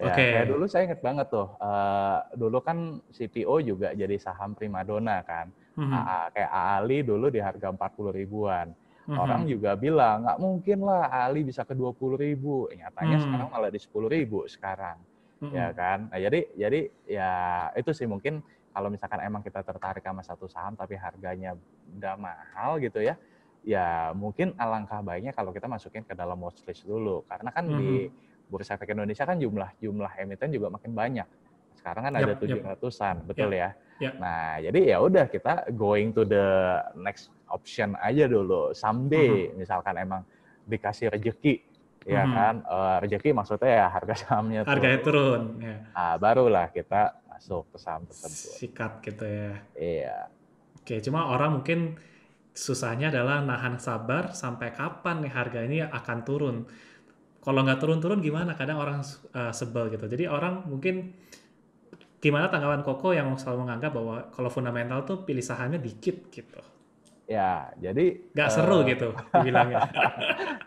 Ya, okay. kayak dulu saya inget banget tuh, uh, dulu kan CPO juga jadi saham primadona kan, -hmm. AA, kayak AALI dulu di harga 40 ribuan. Mm-hmm. Orang juga bilang, nggak mungkin lah Ali bisa ke 20 ribu. Eh, nyatanya mm-hmm. sekarang malah di 10 ribu sekarang. Mm-hmm. Ya kan? Nah, jadi, jadi ya itu sih mungkin kalau misalkan emang kita tertarik sama satu saham tapi harganya udah mahal gitu ya, ya mungkin alangkah baiknya kalau kita masukin ke dalam watchlist dulu. Karena kan mm-hmm. di Bursa Efek Indonesia kan jumlah jumlah emiten juga makin banyak. Sekarang kan yep, ada 700-an, yep. betul yep. ya? Yeah. Nah, jadi ya udah kita going to the next option aja dulu. Someday mm-hmm. misalkan emang dikasih rejeki ya hmm. kan uh, eh, rezeki maksudnya ya harga sahamnya harganya turun, turun ya. nah, barulah kita masuk ke saham tersebut sikat gitu ya iya oke cuma orang mungkin susahnya adalah nahan sabar sampai kapan nih harga ini akan turun kalau nggak turun-turun gimana kadang orang uh, sebel gitu jadi orang mungkin gimana tanggapan Koko yang selalu menganggap bahwa kalau fundamental tuh pilih sahamnya dikit gitu? Ya, jadi nggak uh, seru gitu bilangnya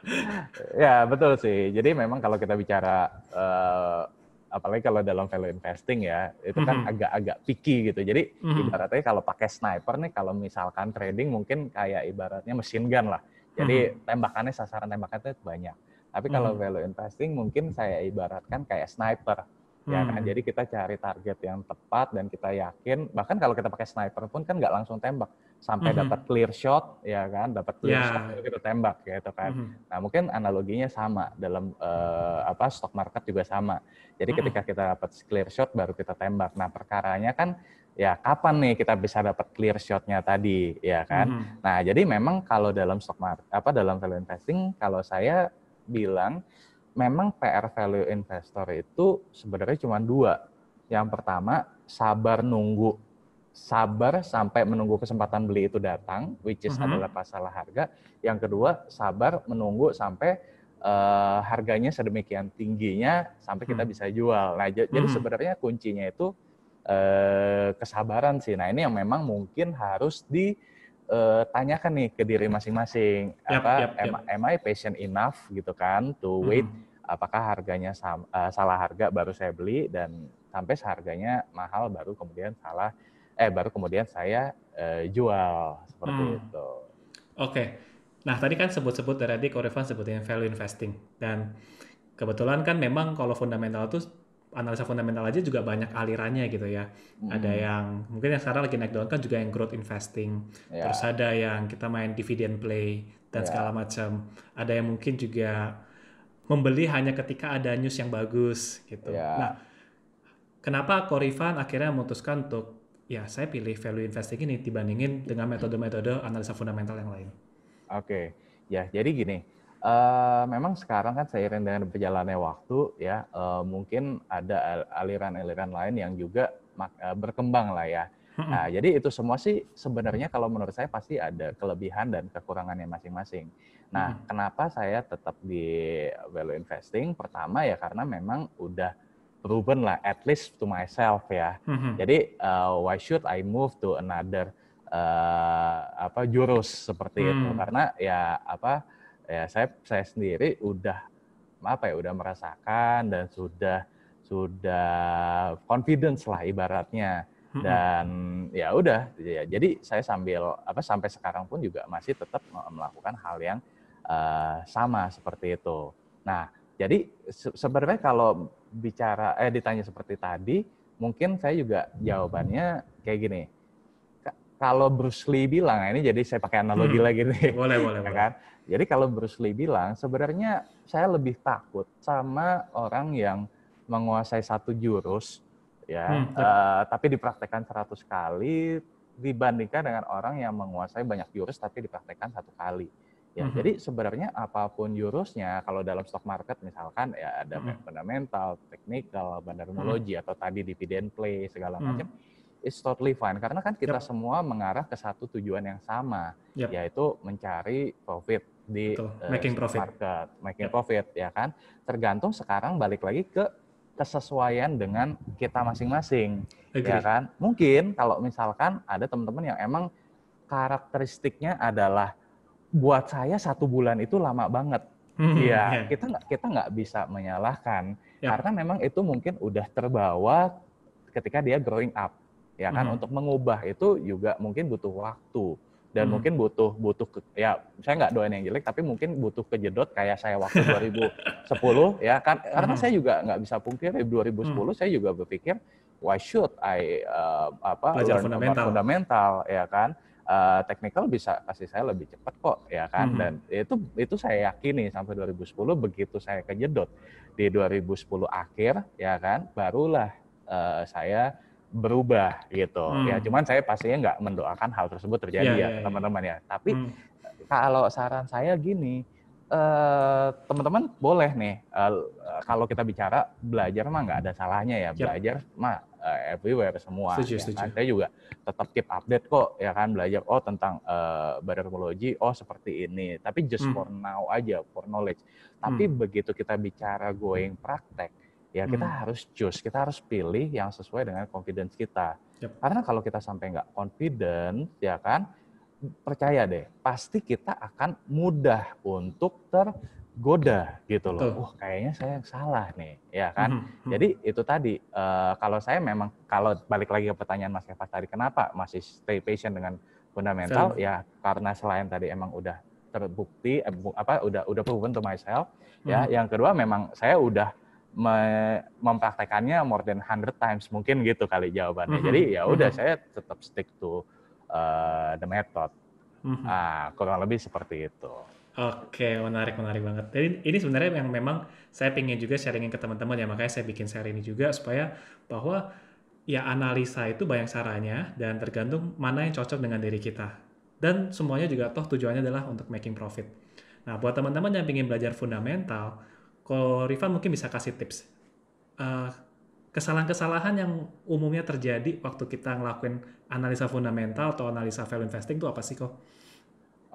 ya betul sih. Jadi memang kalau kita bicara uh, apalagi kalau dalam value investing ya itu kan mm-hmm. agak-agak mm -hmm. picky gitu. Jadi mm -hmm. ibaratnya kalau pakai sniper nih kalau misalkan trading mungkin kayak ibaratnya mesin gun lah. Jadi mm -hmm. tembakannya sasaran tembakannya banyak. Tapi kalau mm -hmm. value investing mungkin saya ibaratkan kayak sniper Ya kan? Hmm. Jadi kita cari target yang tepat dan kita yakin bahkan kalau kita pakai sniper pun kan nggak langsung tembak sampai mm -hmm. dapat clear shot ya kan, dapat clear yeah. shot kita tembak gitu kan. Mm -hmm. Nah, mungkin analoginya sama dalam uh, apa stock market juga sama. Jadi mm -hmm. ketika kita dapat clear shot baru kita tembak. Nah, perkaranya kan ya kapan nih kita bisa dapat clear shotnya tadi ya kan. Mm -hmm. Nah, jadi memang kalau dalam stock market apa dalam value investing kalau saya bilang memang PR value investor itu sebenarnya cuma dua. Yang pertama, sabar nunggu. Sabar sampai menunggu kesempatan beli itu datang, which is uh mm-hmm. -huh. adalah masalah harga. Yang kedua, sabar menunggu sampai uh, harganya sedemikian tingginya sampai kita hmm. bisa jual. Nah, jadi mm-hmm. sebenarnya kuncinya itu uh, kesabaran sih. Nah, ini yang memang mungkin harus di uh, tanyakan nih ke diri masing-masing yep, apa yep, yep. Am, am I patient enough gitu kan to hmm. wait hmm. apakah harganya sama, uh, eh, salah harga baru saya beli dan sampai seharganya mahal baru kemudian salah eh baru kemudian saya uh, jual seperti hmm. itu. Oke. Okay. Nah, tadi kan sebut-sebut dari tadi Korevan sebutin value investing dan kebetulan kan memang kalau fundamental itu analisa fundamental aja juga banyak alirannya gitu ya. Hmm. Ada yang mungkin yang sekarang lagi naik daun kan juga yang growth investing. Yeah. Terus ada yang kita main dividend play dan yeah. segala macam. Ada yang mungkin juga membeli hanya ketika ada news yang bagus gitu. Yeah. Nah, kenapa Korifan akhirnya memutuskan untuk ya saya pilih value investing ini dibandingin dengan metode-metode analisa fundamental yang lain? Oke, okay. ya jadi gini Uh, memang sekarang kan seiring dengan berjalannya waktu ya uh, mungkin ada aliran-aliran lain yang juga eh, berkembang lah ya. Hmm. Nah, jadi itu semua sih sebenarnya kalau menurut saya pasti ada kelebihan dan kekurangannya masing-masing. Nah, hmm. kenapa saya tetap di value investing? Pertama ya karena memang udah proven lah, at least to myself ya. Hmm. Jadi uh, why should I move to another uh, apa jurus seperti hmm. itu? Karena ya apa ya saya saya sendiri udah apa ya udah merasakan dan sudah sudah confidence lah ibaratnya dan ya udah ya, jadi saya sambil apa sampai sekarang pun juga masih tetap melakukan hal yang uh, sama seperti itu nah jadi sebenarnya kalau bicara eh ditanya seperti tadi mungkin saya juga jawabannya kayak gini kalau Bruce Lee bilang, nah ini jadi saya pakai analogi hmm. lagi nih. Boleh, boleh, ya kan? Jadi kalau Bruce Lee bilang, sebenarnya saya lebih takut sama orang yang menguasai satu jurus, ya, hmm. uh, tapi dipraktekkan 100 kali dibandingkan dengan orang yang menguasai banyak jurus tapi dipraktekkan satu kali. Ya, hmm. jadi sebenarnya apapun jurusnya, kalau dalam stock market misalkan ya ada hmm. fundamental, technical, bandarmologi hmm. atau tadi dividend play segala hmm. macam it's totally fine karena kan kita yep. semua mengarah ke satu tujuan yang sama yep. yaitu mencari profit di Betul. Eh, making profit market making yep. profit ya kan tergantung sekarang balik lagi ke kesesuaian dengan kita masing-masing ya kan mungkin kalau misalkan ada teman-teman yang emang karakteristiknya adalah buat saya satu bulan itu lama banget hmm, Iya, hmm, kita nggak kita nggak bisa menyalahkan yeah. karena memang itu mungkin udah terbawa ketika dia growing up ya kan hmm. untuk mengubah itu juga mungkin butuh waktu dan hmm. mungkin butuh butuh ke, ya saya nggak doain yang jelek tapi mungkin butuh kejedot kayak saya waktu 2010 ya kan karena hmm. saya juga nggak bisa pungkir di 2010 hmm. saya juga berpikir why should I uh, apa belajar fundamental. fundamental ya kan uh, technical bisa kasih saya lebih cepat kok ya kan hmm. dan itu itu saya yakini sampai 2010 begitu saya kejedot di 2010 akhir ya kan barulah uh, saya berubah gitu ya, hmm. ya cuman saya pastinya nggak mendoakan hal tersebut terjadi yeah, ya iya, iya. teman-teman yeah. ya tapi hmm. kalau saran saya gini eh, teman-teman boleh nih uh, kalau kita bicara belajar mah nggak ada salahnya ya belajar mah uh, everywhere semua setuju, ya setuju. Kan? saya juga tetap keep update kok ya kan belajar oh tentang eh, barakologi oh seperti ini tapi just hmm. for now aja for knowledge tapi hmm. begitu kita bicara going praktek ya kita hmm. harus choose, kita harus pilih yang sesuai dengan confidence kita. Yep. Karena kalau kita sampai nggak confident, ya kan, percaya deh, pasti kita akan mudah untuk tergoda gitu loh. Betul. Wah, uh, kayaknya saya yang salah nih, ya kan? Hmm. Hmm. Jadi itu tadi, uh, kalau saya memang, kalau balik lagi ke pertanyaan Mas Kevas tadi, kenapa masih stay patient dengan fundamental? Ya, karena selain tadi emang udah terbukti, eh, apa, udah udah proven to myself, ya, hmm. ya. Yang kedua memang saya udah me mempraktekannya more than 100 times mungkin gitu kali jawabannya. Mm -hmm. Jadi ya udah mm -hmm. saya tetap stick to uh, the method. Mm -hmm. ah, kurang lebih seperti itu. Oke, menarik menarik banget. Jadi ini sebenarnya yang memang saya pingin juga sharingin ke teman-teman ya, makanya saya bikin share ini juga supaya bahwa ya analisa itu banyak caranya dan tergantung mana yang cocok dengan diri kita. Dan semuanya juga toh tujuannya adalah untuk making profit. Nah, buat teman-teman yang ingin belajar fundamental, kalau Rifan mungkin bisa kasih tips eh, kesalahan-kesalahan yang umumnya terjadi waktu kita ngelakuin analisa fundamental atau analisa value investing itu apa sih kok?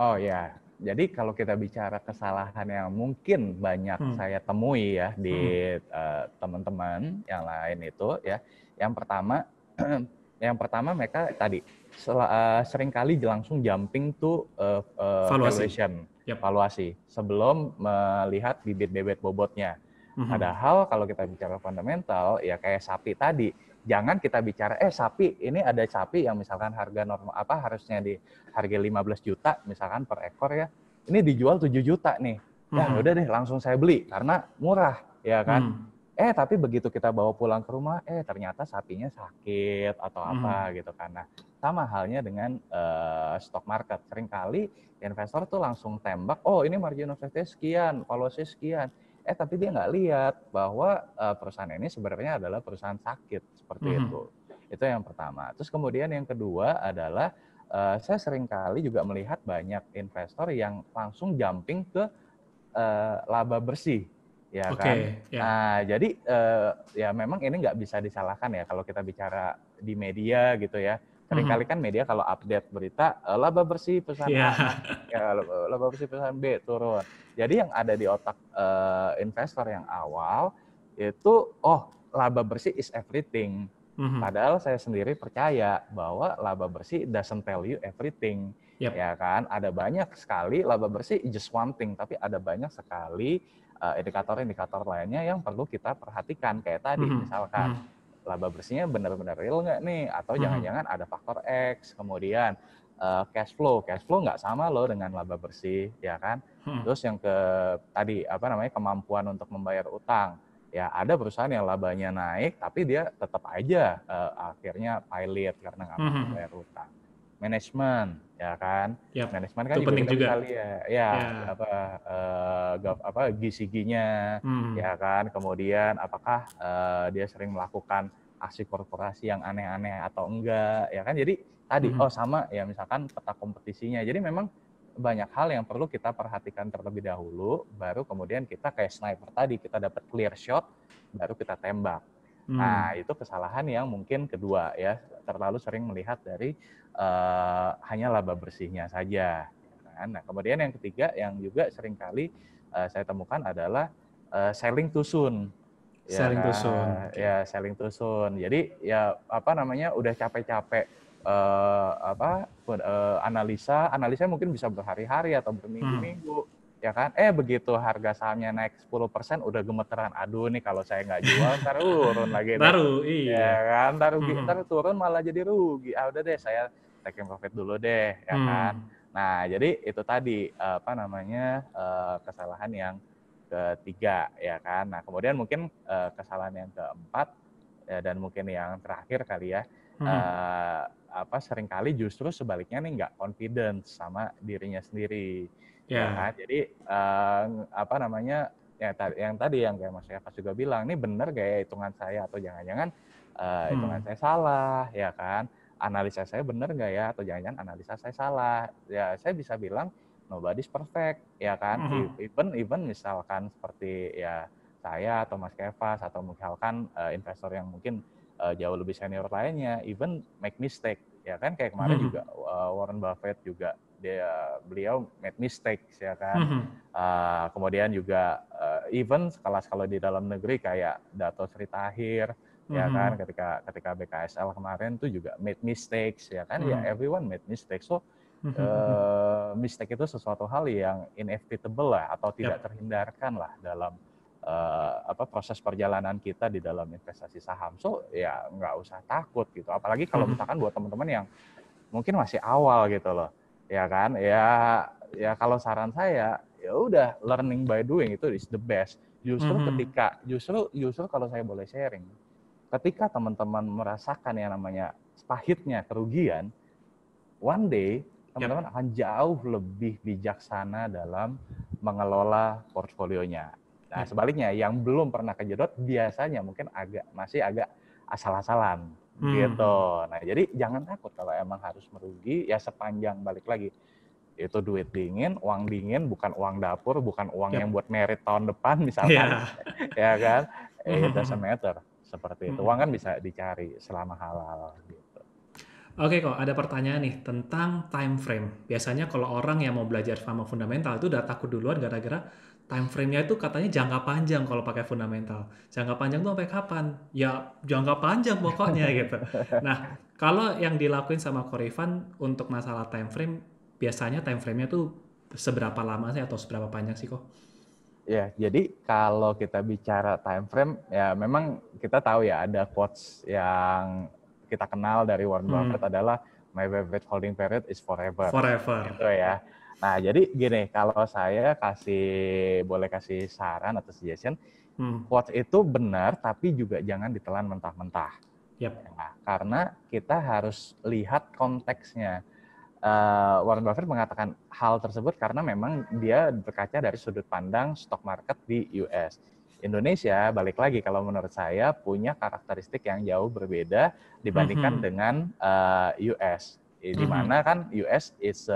Oh ya, jadi kalau kita bicara kesalahan yang mungkin banyak hmm. saya temui ya di hmm. uh, teman-teman yang lain itu ya, yang pertama, yang pertama mereka tadi sel, uh, eh, seringkali langsung jumping to uh, valuation yep. valuasi sebelum melihat bibit-bibit bobotnya. Mm-hmm. Padahal kalau kita bicara fundamental ya kayak sapi tadi, jangan kita bicara eh sapi ini ada sapi yang misalkan harga normal apa harusnya di harga 15 juta misalkan per ekor ya. Ini dijual 7 juta nih. Ya mm-hmm. udah deh langsung saya beli karena murah ya kan. Mm-hmm Eh tapi begitu kita bawa pulang ke rumah, eh ternyata sapinya sakit atau apa hmm. gitu karena sama halnya dengan uh, stock market. Seringkali investor tuh langsung tembak, oh ini margin of safety sekian, valuasi sekian. Eh tapi dia nggak lihat bahwa uh, perusahaan ini sebenarnya adalah perusahaan sakit seperti hmm. itu. Itu yang pertama. Terus kemudian yang kedua adalah uh, saya seringkali juga melihat banyak investor yang langsung jumping ke uh, laba bersih ya okay, kan. Yeah. Nah, jadi uh, ya memang ini nggak bisa disalahkan ya kalau kita bicara di media gitu ya. Seringkali mhm. kan media kalau update berita eh, laba bersih pesan yeah. ya laba, bersih pesan B turun. Jadi yang ada di otak uh, investor yang awal itu oh laba bersih is everything. Mhm. Padahal saya sendiri percaya bahwa laba bersih doesn't tell you everything. Yep. Ya kan, ada banyak sekali laba bersih just one thing, tapi ada banyak sekali Eh, indikator-indikator lainnya yang perlu kita perhatikan kayak tadi mm -hmm. misalkan mm -hmm. laba bersihnya benar-benar real nggak nih atau mm-hmm. jangan-jangan mm -hmm. ada faktor X kemudian uh, cash flow cash flow nggak sama loh dengan laba bersih ya kan mm -hmm. terus yang ke tadi apa namanya kemampuan untuk membayar utang ya ada perusahaan yang labanya naik tapi dia tetap aja uh, akhirnya pilot karena nggak bisa mm -hmm. bayar utang manajemen ya kan yep. manajemen kan itu juga penting juga ya, yeah. apa uh, apa gisiginya hmm. ya kan kemudian apakah uh, dia sering melakukan aksi korporasi yang aneh-aneh atau enggak ya kan jadi tadi hmm. oh sama ya misalkan peta kompetisinya jadi memang banyak hal yang perlu kita perhatikan terlebih dahulu baru kemudian kita kayak sniper tadi kita dapat clear shot baru kita tembak Hmm. Nah, itu kesalahan yang mungkin kedua ya, terlalu sering melihat dari uh, hanya laba bersihnya saja. Ya kan. Nah, kemudian yang ketiga yang juga seringkali uh, saya temukan adalah uh, selling to soon. Ya, selling tusun kan. soon. Ya, selling tusun soon. Jadi ya apa namanya udah capek-capek uh, apa uh, analisa, analisa mungkin bisa berhari-hari atau berminggu-minggu. Hmm ya kan eh begitu harga sahamnya naik 10% udah gemeteran aduh nih kalau saya nggak jual ntar turun lagi baru iya ya kan ntar, hmm. ntar turun malah jadi rugi ah udah deh saya taking profit dulu deh ya hmm. kan nah jadi itu tadi apa namanya eh, kesalahan yang ketiga ya kan nah kemudian mungkin eh, kesalahan yang keempat ya, dan mungkin yang terakhir kali ya hmm. Eh, apa seringkali justru sebaliknya nih nggak confidence sama dirinya sendiri Ya kan? Jadi uh, apa namanya ya yang tadi yang kayak Mas Eva juga bilang, ini benar gaya hitungan saya atau jangan-jangan uh, hitungan saya salah, ya kan? Analisa saya benar nggak ya atau jangan-jangan analisa saya salah? Ya saya bisa bilang nobody's perfect, ya kan? Hmm. Even even misalkan seperti ya saya atau Mas Kevas atau misalkan uh, investor yang mungkin uh, jauh lebih senior lainnya, even make mistake, ya kan? Kayak kemarin hmm. juga uh, Warren Buffett juga dia beliau made mistakes ya kan. Mm-hmm. Uh, kemudian juga uh, even sekelas kalau di dalam negeri kayak Dato Sri Tahir mm-hmm. ya mhm. kan ketika ketika BKSL kemarin tuh juga made mistakes ya kan mm-hmm. ya mhm. everyone made mistakes so mm-hmm. uh, mistake itu sesuatu hal yang inevitable lah atau tidak yep. terhindarkan lah dalam uh, apa proses perjalanan kita di dalam investasi saham so ya nggak usah takut gitu apalagi kalau mhm. misalkan buat teman-teman yang mungkin masih awal gitu loh ya kan ya ya kalau saran saya ya udah learning by doing itu is the best justru mm -hmm. ketika justru justru kalau saya boleh sharing ketika teman-teman merasakan yang namanya pahitnya kerugian one day teman-teman yep. akan jauh lebih bijaksana dalam mengelola portfolionya nah sebaliknya yang belum pernah kejedot biasanya mungkin agak masih agak asal-asalan hmm. gitu. Nah jadi jangan takut kalau emang harus merugi ya sepanjang balik lagi itu duit dingin, uang dingin, bukan uang dapur, bukan uang yep. yang buat merit tahun depan misalkan, yeah. ya kan? Hmm. It doesn't matter seperti itu. Hmm. Uang kan bisa dicari selama halal gitu. Oke okay, kok, ada pertanyaan nih tentang time frame. Biasanya kalau orang yang mau belajar sama fundamental itu udah takut duluan gara-gara time frame-nya itu katanya jangka panjang kalau pakai fundamental. Jangka panjang tuh sampai kapan? Ya jangka panjang pokoknya gitu. Nah, kalau yang dilakuin sama Korifan untuk masalah time frame, biasanya time frame-nya tuh seberapa lama sih atau seberapa panjang sih kok? Ya, jadi kalau kita bicara time frame, ya memang kita tahu ya ada quotes yang kita kenal dari Warren hmm. Buffett hmm. adalah my favorite holding period is forever. Forever. Gitu ya. Nah, jadi gini, kalau saya kasih boleh kasih saran atau suggestion, hmm. quotes itu benar tapi juga jangan ditelan mentah-mentah. Yep. Ya nah, karena kita harus lihat konteksnya. Uh, Warren Buffett mengatakan hal tersebut karena memang dia berkaca dari sudut pandang stock market di US. Indonesia balik lagi kalau menurut saya punya karakteristik yang jauh berbeda dibandingkan mm -hmm. dengan uh, eh, US. Di hmm. kan US is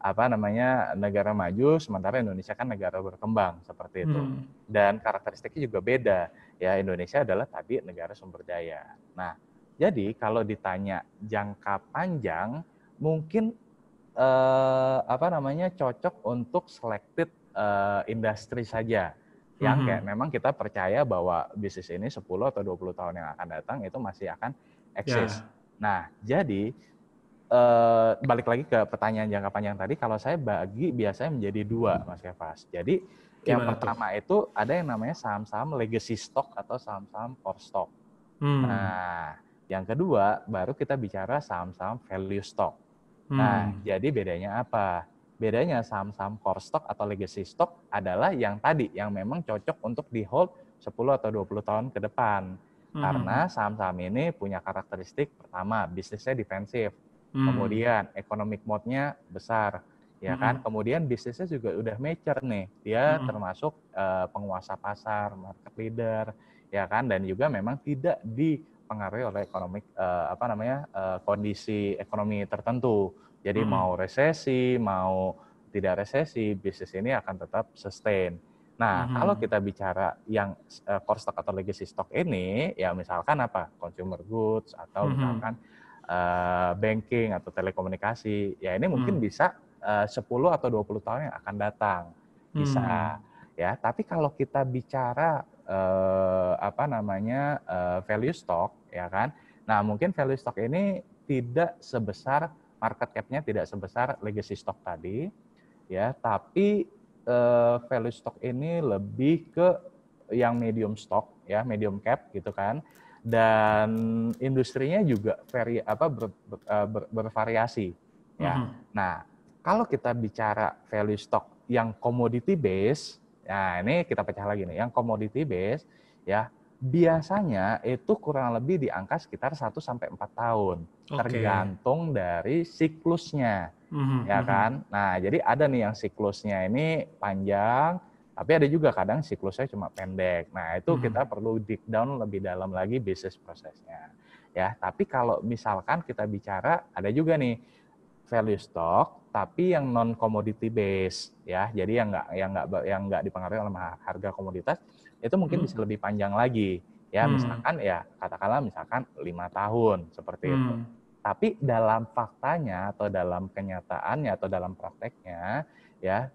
apa namanya negara maju sementara Indonesia kan negara berkembang seperti itu hmm. dan karakteristiknya juga beda ya Indonesia adalah tadi negara sumber daya nah jadi kalau ditanya jangka panjang mungkin eh, apa namanya cocok untuk selected eh, industri saja yang hmm. kayak memang kita percaya bahwa bisnis ini 10 atau 20 tahun yang akan datang itu masih akan eksis. Yeah. Nah, jadi Eh, balik lagi ke pertanyaan jangka panjang tadi, kalau saya bagi biasanya menjadi dua, hmm. Mas Kevas. Jadi yang pertama tuh? itu ada yang namanya saham-saham legacy stock atau saham-saham core stock. Hmm. Nah, yang kedua baru kita bicara saham-saham value stock. Nah, hmm. Nah, jadi bedanya apa? Bedanya saham-saham core stock atau legacy stock adalah yang tadi yang memang cocok untuk di hold 10 atau 20 tahun ke depan. Hmm. Karena saham-saham ini punya karakteristik pertama bisnisnya defensif hmm. kemudian economic mode-nya besar, ya hmm. kan? Kemudian bisnisnya juga udah mature nih, dia hmm. termasuk uh, penguasa pasar, market leader, ya kan? Dan juga memang tidak dipengaruhi oleh ekonomi uh, eh, apa namanya uh, kondisi ekonomi tertentu. Jadi hmm. mau resesi, mau tidak resesi, bisnis ini akan tetap sustain. Nah, hmm kalau kita bicara yang uh, core stock atau legacy stock ini, ya misalkan apa? consumer goods atau hmm misalkan Eh, banking atau telekomunikasi. Ya ini mungkin hmm. bisa eh, uh, 10 atau 20 tahun yang akan datang. Bisa hmm. ya, tapi kalau kita bicara uh, apa namanya uh, value stock ya kan. Nah, mungkin value stock ini tidak sebesar market cap-nya tidak sebesar legacy stock tadi ya, tapi uh, value stock ini lebih ke yang medium stock ya, medium cap gitu kan dan industrinya juga vari apa ber, ber, eh, ber, bervariasi ya. Mm -hmm. Nah, kalau kita bicara value stock yang commodity base, nah ini kita pecah lagi nih, yang commodity base ya biasanya itu kurang lebih di angka sekitar 1 sampai empat tahun okay. tergantung dari siklusnya. Mm -hmm. Ya mhm. kan? Nah, jadi ada nih yang siklusnya ini panjang tapi ada juga kadang siklusnya cuma pendek. Nah, itu hmm. kita perlu dig down lebih dalam lagi bisnis prosesnya. Ya, tapi kalau misalkan kita bicara ada juga nih value stock tapi yang non commodity base, ya. Jadi yang nggak yang enggak yang enggak dipengaruhi oleh harga komoditas itu mungkin hmm. bisa lebih panjang lagi. Ya, hmm. misalkan ya katakanlah misalkan lima tahun seperti hmm. itu. Tapi dalam faktanya atau dalam kenyataannya atau dalam prakteknya ya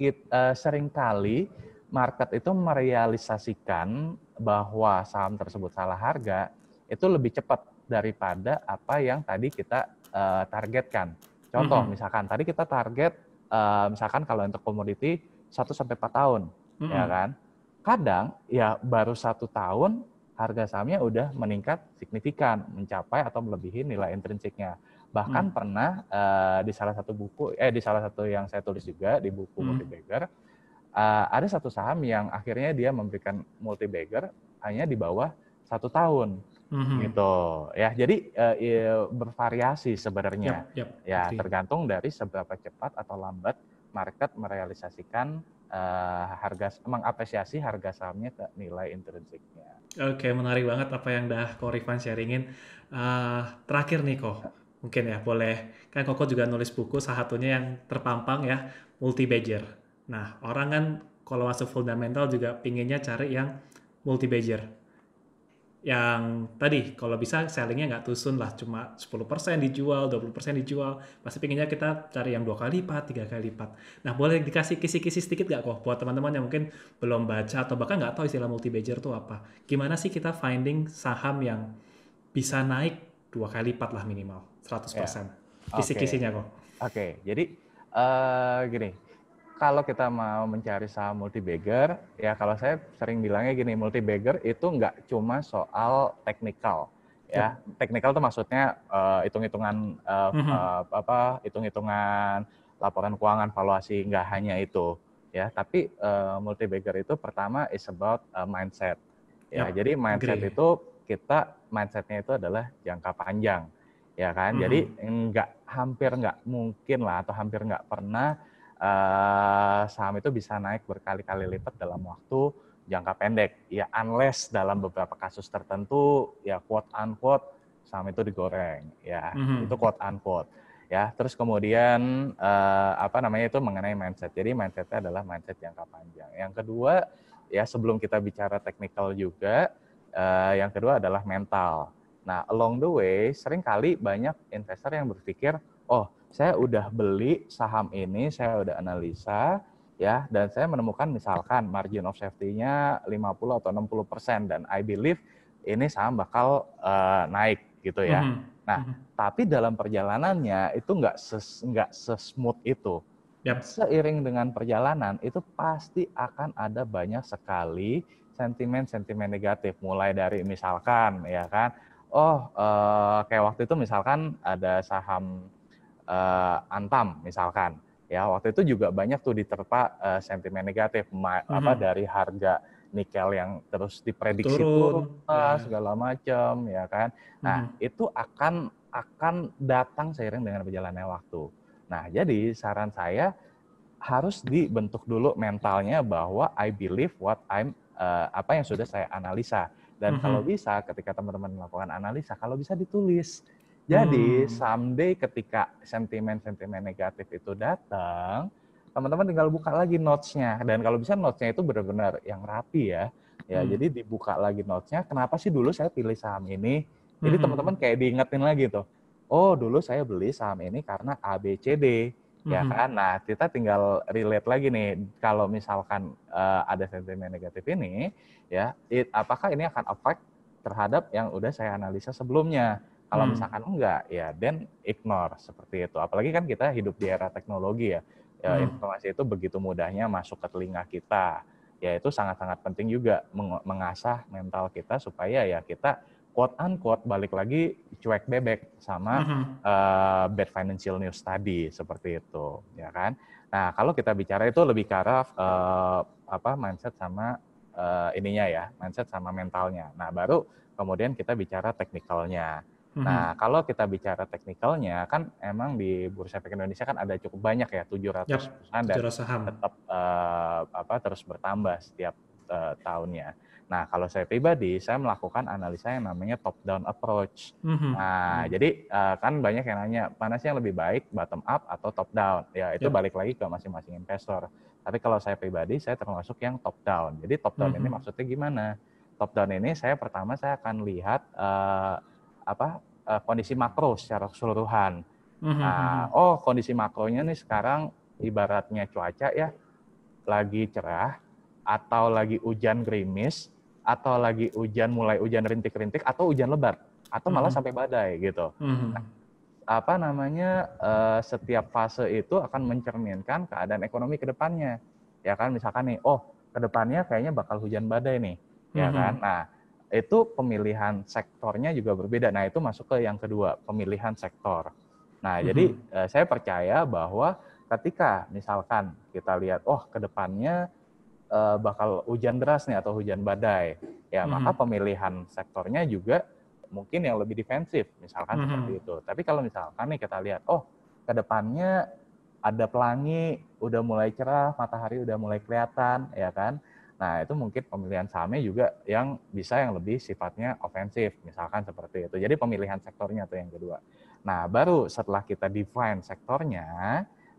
sedikit uh, seringkali market itu merealisasikan bahwa saham tersebut salah harga itu lebih cepat daripada apa yang tadi kita uh, targetkan. Contoh mm -hmm. misalkan tadi kita target uh, misalkan kalau untuk komoditi 1 sampai empat tahun, mm -hmm. ya kan? Kadang ya baru satu tahun harga sahamnya udah meningkat signifikan, mencapai atau melebihi nilai intrinsiknya. Bahkan hmm. pernah uh, di salah satu buku, eh di salah satu yang saya tulis juga di buku hmm. bagger uh, eh, ada satu saham yang akhirnya dia memberikan multi bagger hanya di bawah satu tahun. hmm gitu ya jadi uh, bervariasi sebenarnya yep, yep, ya okay. tergantung dari seberapa cepat atau lambat market merealisasikan uh, harga mengapresiasi harga sahamnya ke nilai intrinsiknya. Oke, menarik banget apa yang dah Rifan sharingin. Uh, terakhir nih kok, mungkin ya boleh kan Koko juga nulis buku salah satunya yang terpampang ya multi badger nah orang kan kalau masuk fundamental juga pinginnya cari yang multi badger yang tadi kalau bisa sellingnya nggak tusun lah cuma 10% dijual 20% dijual pasti pinginnya kita cari yang dua kali lipat tiga kali lipat nah boleh dikasih kisi-kisi sedikit nggak kok buat teman-teman yang mungkin belum baca atau bahkan nggak tahu istilah multi badger itu apa gimana sih kita finding saham yang bisa naik dua kali lipat lah minimal 100%. Yeah. Kisi-kisinya kok. Oke, okay. jadi uh, gini, kalau kita mau mencari saham multi bagger, ya kalau saya sering bilangnya gini, multi bagger itu nggak cuma soal teknikal, ya. yeah. Teknikal itu maksudnya eh, hitung-hitungan uh, mm -hmm. uh, apa, hitung-hitungan laporan keuangan, valuasi, nggak hanya itu, ya. Tapi uh, multi bagger itu pertama is about uh, mindset, ya. Yeah. Jadi mindset Agree. itu kita mindsetnya itu adalah jangka panjang ya kan? Hmm. Jadi nggak hampir nggak mungkin lah atau hampir nggak pernah uh, saham itu bisa naik berkali-kali lipat dalam waktu jangka pendek. Ya unless dalam beberapa kasus tertentu ya quote unquote saham itu digoreng, ya hmm. itu quote unquote. Ya, terus kemudian uh, apa namanya itu mengenai mindset. Jadi mindsetnya adalah mindset jangka panjang. Yang kedua ya sebelum kita bicara teknikal juga, uh, yang kedua adalah mental Nah, along the way, sering kali banyak investor yang berpikir, oh, saya udah beli saham ini, saya udah analisa, ya, dan saya menemukan misalkan margin of safety-nya 50 atau 60 persen, dan I believe ini saham bakal uh, naik, gitu ya. Mm -hmm. Nah, mm -hmm. tapi dalam perjalanannya itu nggak ses, nggak sesmooth itu. Yep. Seiring dengan perjalanan, itu pasti akan ada banyak sekali sentimen-sentimen negatif mulai dari misalkan ya kan oh uh, kayak waktu itu misalkan ada saham uh, Antam misalkan ya waktu itu juga banyak tuh diterpa uh, sentimen negatif mm-hmm. apa dari harga nikel yang terus diprediksi turun, turun ya. segala macam ya kan. Nah, mm-hmm. itu akan akan datang seiring dengan berjalannya waktu. Nah, jadi saran saya harus dibentuk dulu mentalnya bahwa I believe what I'm uh, apa yang sudah saya analisa dan mm-hmm. kalau bisa, ketika teman-teman melakukan analisa, kalau bisa ditulis. Jadi hmm. someday ketika sentimen-sentimen negatif itu datang, teman-teman tinggal buka lagi notes-nya. Dan kalau bisa notes-nya itu benar-benar yang rapi ya. Ya, hmm. jadi dibuka lagi notes-nya. Kenapa sih dulu saya pilih saham ini? Jadi teman hmm. teman-teman kayak diingetin lagi tuh. Oh, dulu saya beli saham ini karena ABCD ya mm kan nah kita tinggal relate lagi nih kalau misalkan uh, ada sentimen negatif ini ya it, apakah ini akan affect terhadap yang udah saya analisa sebelumnya kalau hmm. misalkan enggak ya then ignore seperti itu apalagi kan kita hidup di era teknologi ya, ya hmm. informasi itu begitu mudahnya masuk ke telinga kita ya itu sangat-sangat penting juga mengasah mental kita supaya ya kita quote unquote balik lagi cuek bebek sama uh -huh. uh, bad financial news tadi seperti itu ya kan nah kalau kita bicara itu lebih ke arah uh, apa mindset sama uh, ininya ya mindset sama mentalnya nah baru kemudian kita bicara teknikalnya uh mhm. -huh. nah kalau kita bicara teknikalnya kan emang di bursa efek Indonesia kan ada cukup banyak ya 700 yep, perusahaan dan saham. tetap uh, apa terus bertambah setiap uh, tahunnya Nah, kalau saya pribadi, saya melakukan analisa yang namanya top-down approach. Mm-hmm. Nah, mm-hmm. jadi uh, kan banyak yang nanya, mana sih yang lebih baik, bottom-up atau top-down? Ya, itu yeah. balik lagi ke masing-masing investor. Tapi kalau saya pribadi, saya termasuk yang top-down. Jadi top-down mm-hmm. ini mhm. maksudnya gimana? Top-down ini saya pertama saya akan lihat uh, apa uh, kondisi makro secara keseluruhan. Mm-hmm. Nah, mhm, mhm. oh kondisi makronya nih sekarang ibaratnya cuaca ya, lagi cerah atau lagi hujan gerimis, atau lagi hujan mulai hujan rintik-rintik atau hujan lebat atau malah mm -hmm. sampai badai gitu. Mm -hmm. nah, apa namanya uh, setiap fase itu akan mencerminkan keadaan ekonomi ke depannya. Ya kan misalkan nih, oh ke depannya kayaknya bakal hujan badai nih. Ya mm -hmm. kan? Nah, itu pemilihan sektornya juga berbeda. Nah, itu masuk ke yang kedua, pemilihan sektor. Nah, mm -hmm. jadi uh, saya percaya bahwa ketika misalkan kita lihat oh ke depannya uh, bakal hujan deras nih atau hujan badai. Ya, mm-hmm. maka mhm. pemilihan sektornya juga mungkin yang lebih defensif, misalkan mm-hmm. seperti itu. Tapi kalau misalkan nih kita lihat, oh ke depannya ada pelangi, udah mulai cerah, matahari udah mulai kelihatan, ya kan? Nah, itu mungkin pemilihan sahamnya juga yang bisa yang lebih sifatnya ofensif, misalkan seperti itu. Jadi pemilihan sektornya tuh yang kedua. Nah, baru setelah kita define sektornya,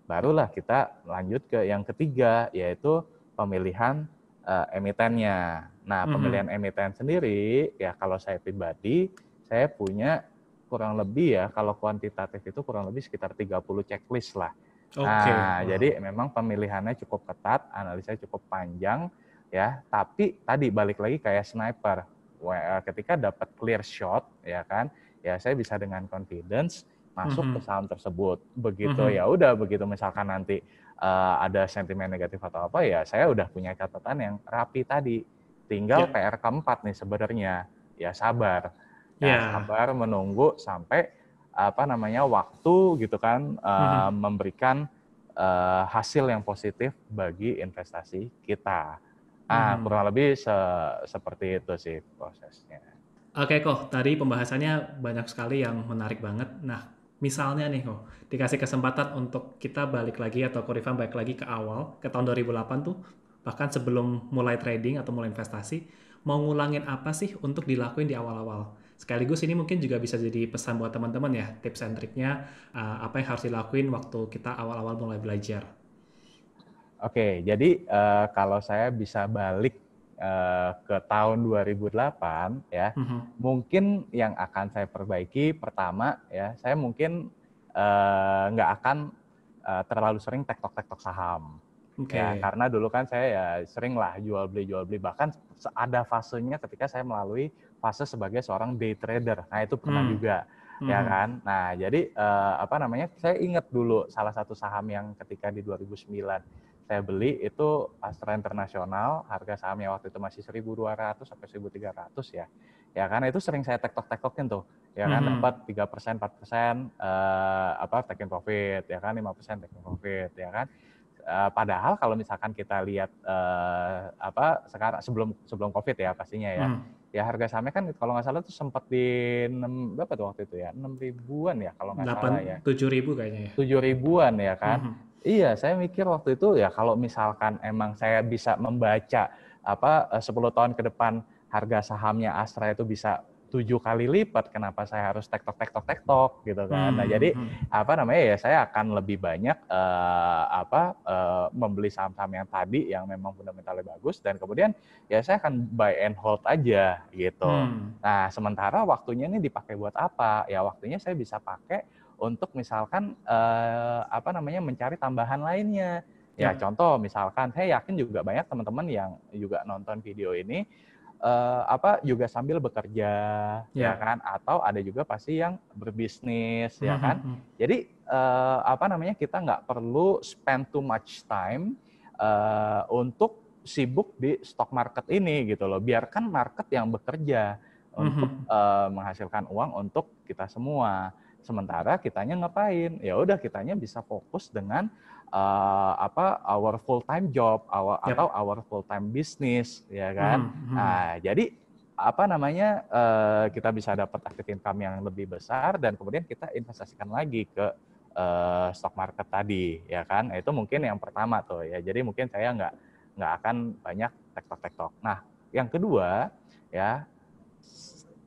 barulah kita lanjut ke yang ketiga, yaitu pemilihan uh, emitennya. Nah, pemilihan mm -hmm. emiten sendiri ya kalau saya pribadi saya punya kurang lebih ya kalau kuantitatif itu kurang lebih sekitar 30 checklist lah. Okay. Nah, wow. jadi memang pemilihannya cukup ketat, analisanya cukup panjang ya, tapi tadi balik lagi kayak sniper. Eh, ketika dapat clear shot ya kan, ya saya bisa dengan confidence masuk mm -hmm. ke saham tersebut. Begitu mm -hmm. ya udah begitu misalkan nanti uh, ada sentimen negatif atau apa ya saya udah punya catatan yang rapi tadi. Tinggal yeah. PR keempat nih sebenarnya ya sabar. ya yeah. sabar menunggu sampai apa namanya waktu gitu kan uh, mm -hmm. memberikan uh, hasil yang positif bagi investasi kita. Ah, hmm. kurang lebih se seperti itu sih prosesnya. Oke, kok tadi pembahasannya banyak sekali yang menarik banget. Nah, misalnya nih kok dikasih kesempatan untuk kita balik lagi atau Korifan balik lagi ke awal ke tahun 2008 tuh bahkan sebelum mulai trading atau mulai investasi mau ngulangin apa sih untuk dilakuin di awal-awal sekaligus ini mungkin juga bisa jadi pesan buat teman-teman ya tips and triknya uh, eh, apa yang harus dilakuin waktu kita awal-awal mulai belajar oke jadi uh, kalau saya bisa balik uh, ke tahun 2008 ya, mm -hmm. mungkin yang akan saya perbaiki pertama ya, saya mungkin uh, nggak akan uh, terlalu sering tektok-tektok saham. Okay. Ya, karena dulu kan saya ya sering lah jual beli jual beli bahkan ada fasenya ketika saya melalui fase sebagai seorang day trader. Nah, itu pernah hmm. juga ya hmm. ya kan. Nah, jadi eh, apa namanya? Saya ingat dulu salah satu saham yang ketika di 2009 saya beli itu Astra Internasional, harga sahamnya waktu itu masih 1.200 sampai 1.300 ya. Ya kan itu sering saya tektok-tektokin tuh. Ya kan mm -hmm. dapat 3 4 persen eh, apa taking profit, ya kan 5 persen taking profit, ya kan. Uh, padahal kalau misalkan kita lihat uh, apa sekarang sebelum sebelum covid ya pastinya ya. Mm. Ya harga sahamnya kan kalau nggak salah tuh sempat di 6, berapa tuh waktu itu ya? 6 ribuan ya kalau nggak salah ya. 7 ribu kayaknya ya. 7 ribuan ya kan. -hmm Iya, saya mikir waktu itu ya kalau misalkan emang saya bisa membaca apa 10 eh, tahun ke depan harga sahamnya Astra itu bisa tujuh kali lipat kenapa saya harus tektok tektok tektok gitu kan nah hmm, jadi hmm, hmm. apa namanya ya saya akan lebih banyak uh, apa uh, membeli saham-saham yang tadi yang memang fundamentalnya bagus dan kemudian ya saya akan buy and hold aja gitu hmm. nah sementara waktunya ini dipakai buat apa ya waktunya saya bisa pakai untuk misalkan eh, apa namanya mencari tambahan lainnya. Ya, hmm. contoh misalkan saya yakin juga banyak teman-teman yang juga nonton video ini eh, apa juga sambil bekerja yeah. ya kan atau ada juga pasti yang berbisnis ya hmm. ya kan. Hmm, hmm. Jadi eh, apa namanya kita nggak perlu spend too much time eh, untuk sibuk di stock market ini gitu loh. Biarkan market yang bekerja hmm, hmm. untuk mm -hmm. uh, menghasilkan uang untuk kita semua. Sementara kitanya ngapain? Ya udah kitanya bisa fokus dengan uh, apa our full time job our, yep. atau our full time business ya kan. mm hmm. Nah, jadi apa namanya uh, kita bisa dapat active income yang lebih besar dan kemudian kita investasikan lagi ke uh, stock market tadi ya kan. Nah, itu mungkin yang pertama tuh ya. Jadi mungkin saya nggak nggak akan banyak tektok-tektok. Nah, yang kedua ya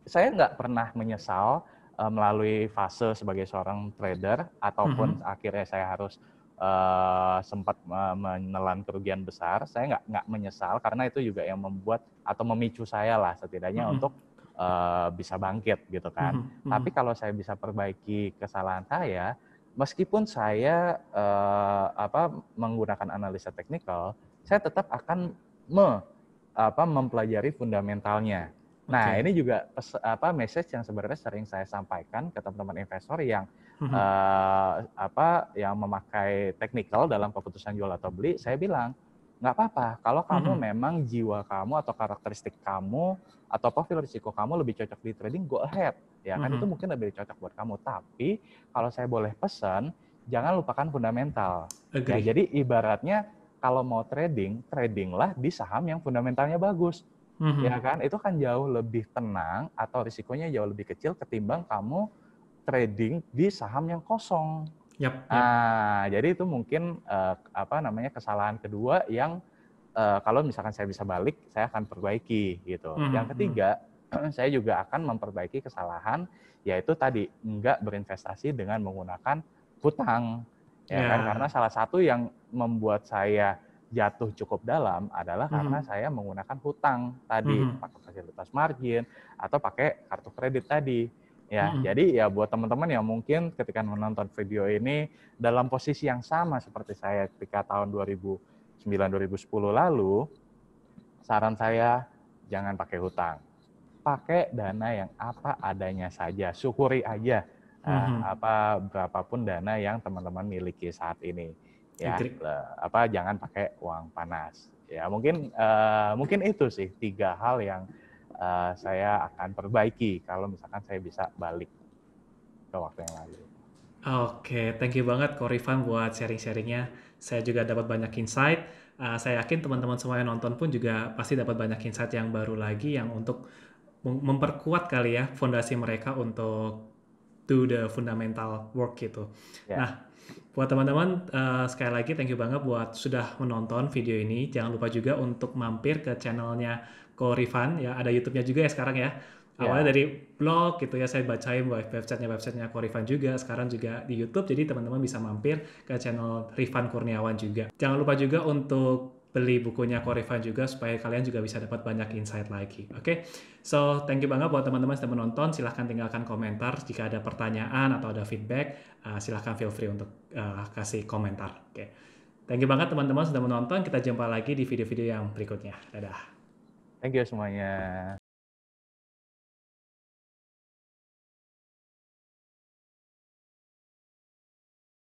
saya nggak pernah menyesal uh, melalui fase sebagai seorang trader ataupun mm-hmm. akhirnya saya harus uh, sempat menelan kerugian besar, saya nggak nggak menyesal karena itu juga yang membuat atau memicu saya lah setidaknya mm-hmm. untuk uh, bisa bangkit gitu kan. Mm-hmm. Tapi kalau saya bisa perbaiki kesalahan saya, meskipun saya uh, apa menggunakan analisa teknikal, saya tetap akan me apa mempelajari fundamentalnya Nah, okay. ini juga pes, apa message yang sebenarnya sering saya sampaikan ke teman-teman investor yang uh, apa yang memakai technical dalam keputusan jual atau beli, saya bilang nggak apa-apa kalau kamu mhm. memang jiwa kamu atau karakteristik kamu atau profil risiko kamu lebih cocok di trading, go ahead. Ya kan itu mhm. mungkin lebih cocok buat kamu. Tapi kalau saya boleh pesan, jangan lupakan fundamental. Okay. Ya, jadi ibaratnya kalau mau trading, tradinglah di saham yang fundamentalnya bagus mm-hmm. ya kan? Itu kan jauh lebih tenang atau risikonya jauh lebih kecil ketimbang kamu trading di saham yang kosong. Yep, yep. Nah, jadi itu mungkin uh, apa namanya kesalahan kedua yang uh, kalau misalkan saya bisa balik, saya akan perbaiki gitu. Mm-hmm. Yang mhm. ketiga, saya juga akan memperbaiki kesalahan yaitu tadi enggak berinvestasi dengan menggunakan hutang. Ya yeah. kan karena salah satu yang membuat saya jatuh cukup dalam adalah hmm. karena hmm. saya menggunakan hutang tadi hmm. pakai fasilitas margin atau pakai kartu kredit tadi ya hmm. jadi ya buat teman-teman yang mungkin ketika menonton video ini dalam posisi yang sama seperti saya ketika tahun 2009 2010 lalu saran saya jangan pakai hutang pakai dana yang apa adanya saja syukuri aja eh, hmm. apa berapapun dana yang teman-teman miliki saat ini ya apa jangan pakai uang panas ya mungkin uh, mungkin itu sih tiga hal yang uh, saya akan perbaiki kalau misalkan saya bisa balik ke waktu yang lalu Oke, okay, thank you banget Korifan buat sharing-sharingnya. Saya juga dapat banyak insight. Uh, saya yakin teman-teman semua yang nonton pun juga pasti dapat banyak insight yang baru lagi yang untuk memperkuat kali ya fondasi mereka untuk do the fundamental work gitu. Yeah. Nah, Buat teman-teman, uh, sekali lagi thank you banget buat sudah menonton video ini. Jangan lupa juga untuk mampir ke channelnya Ko Rifan, ya ada YouTube-nya juga ya sekarang ya. Awalnya yeah. dari blog gitu ya, saya bacain websitenya websitenya Ko Rifan juga. Sekarang juga di YouTube, jadi teman-teman bisa mampir ke channel Rifan Kurniawan juga. Jangan lupa juga untuk beli bukunya Korifan juga supaya kalian juga bisa dapat banyak insight lagi. Oke, okay? so thank you banget buat teman-teman sudah menonton. Silahkan tinggalkan komentar jika ada pertanyaan atau ada feedback. Uh, silahkan feel free untuk uh, kasih komentar. Oke, okay. thank you banget teman-teman sudah menonton. Kita jumpa lagi di video-video yang berikutnya. Dadah. Thank you semuanya.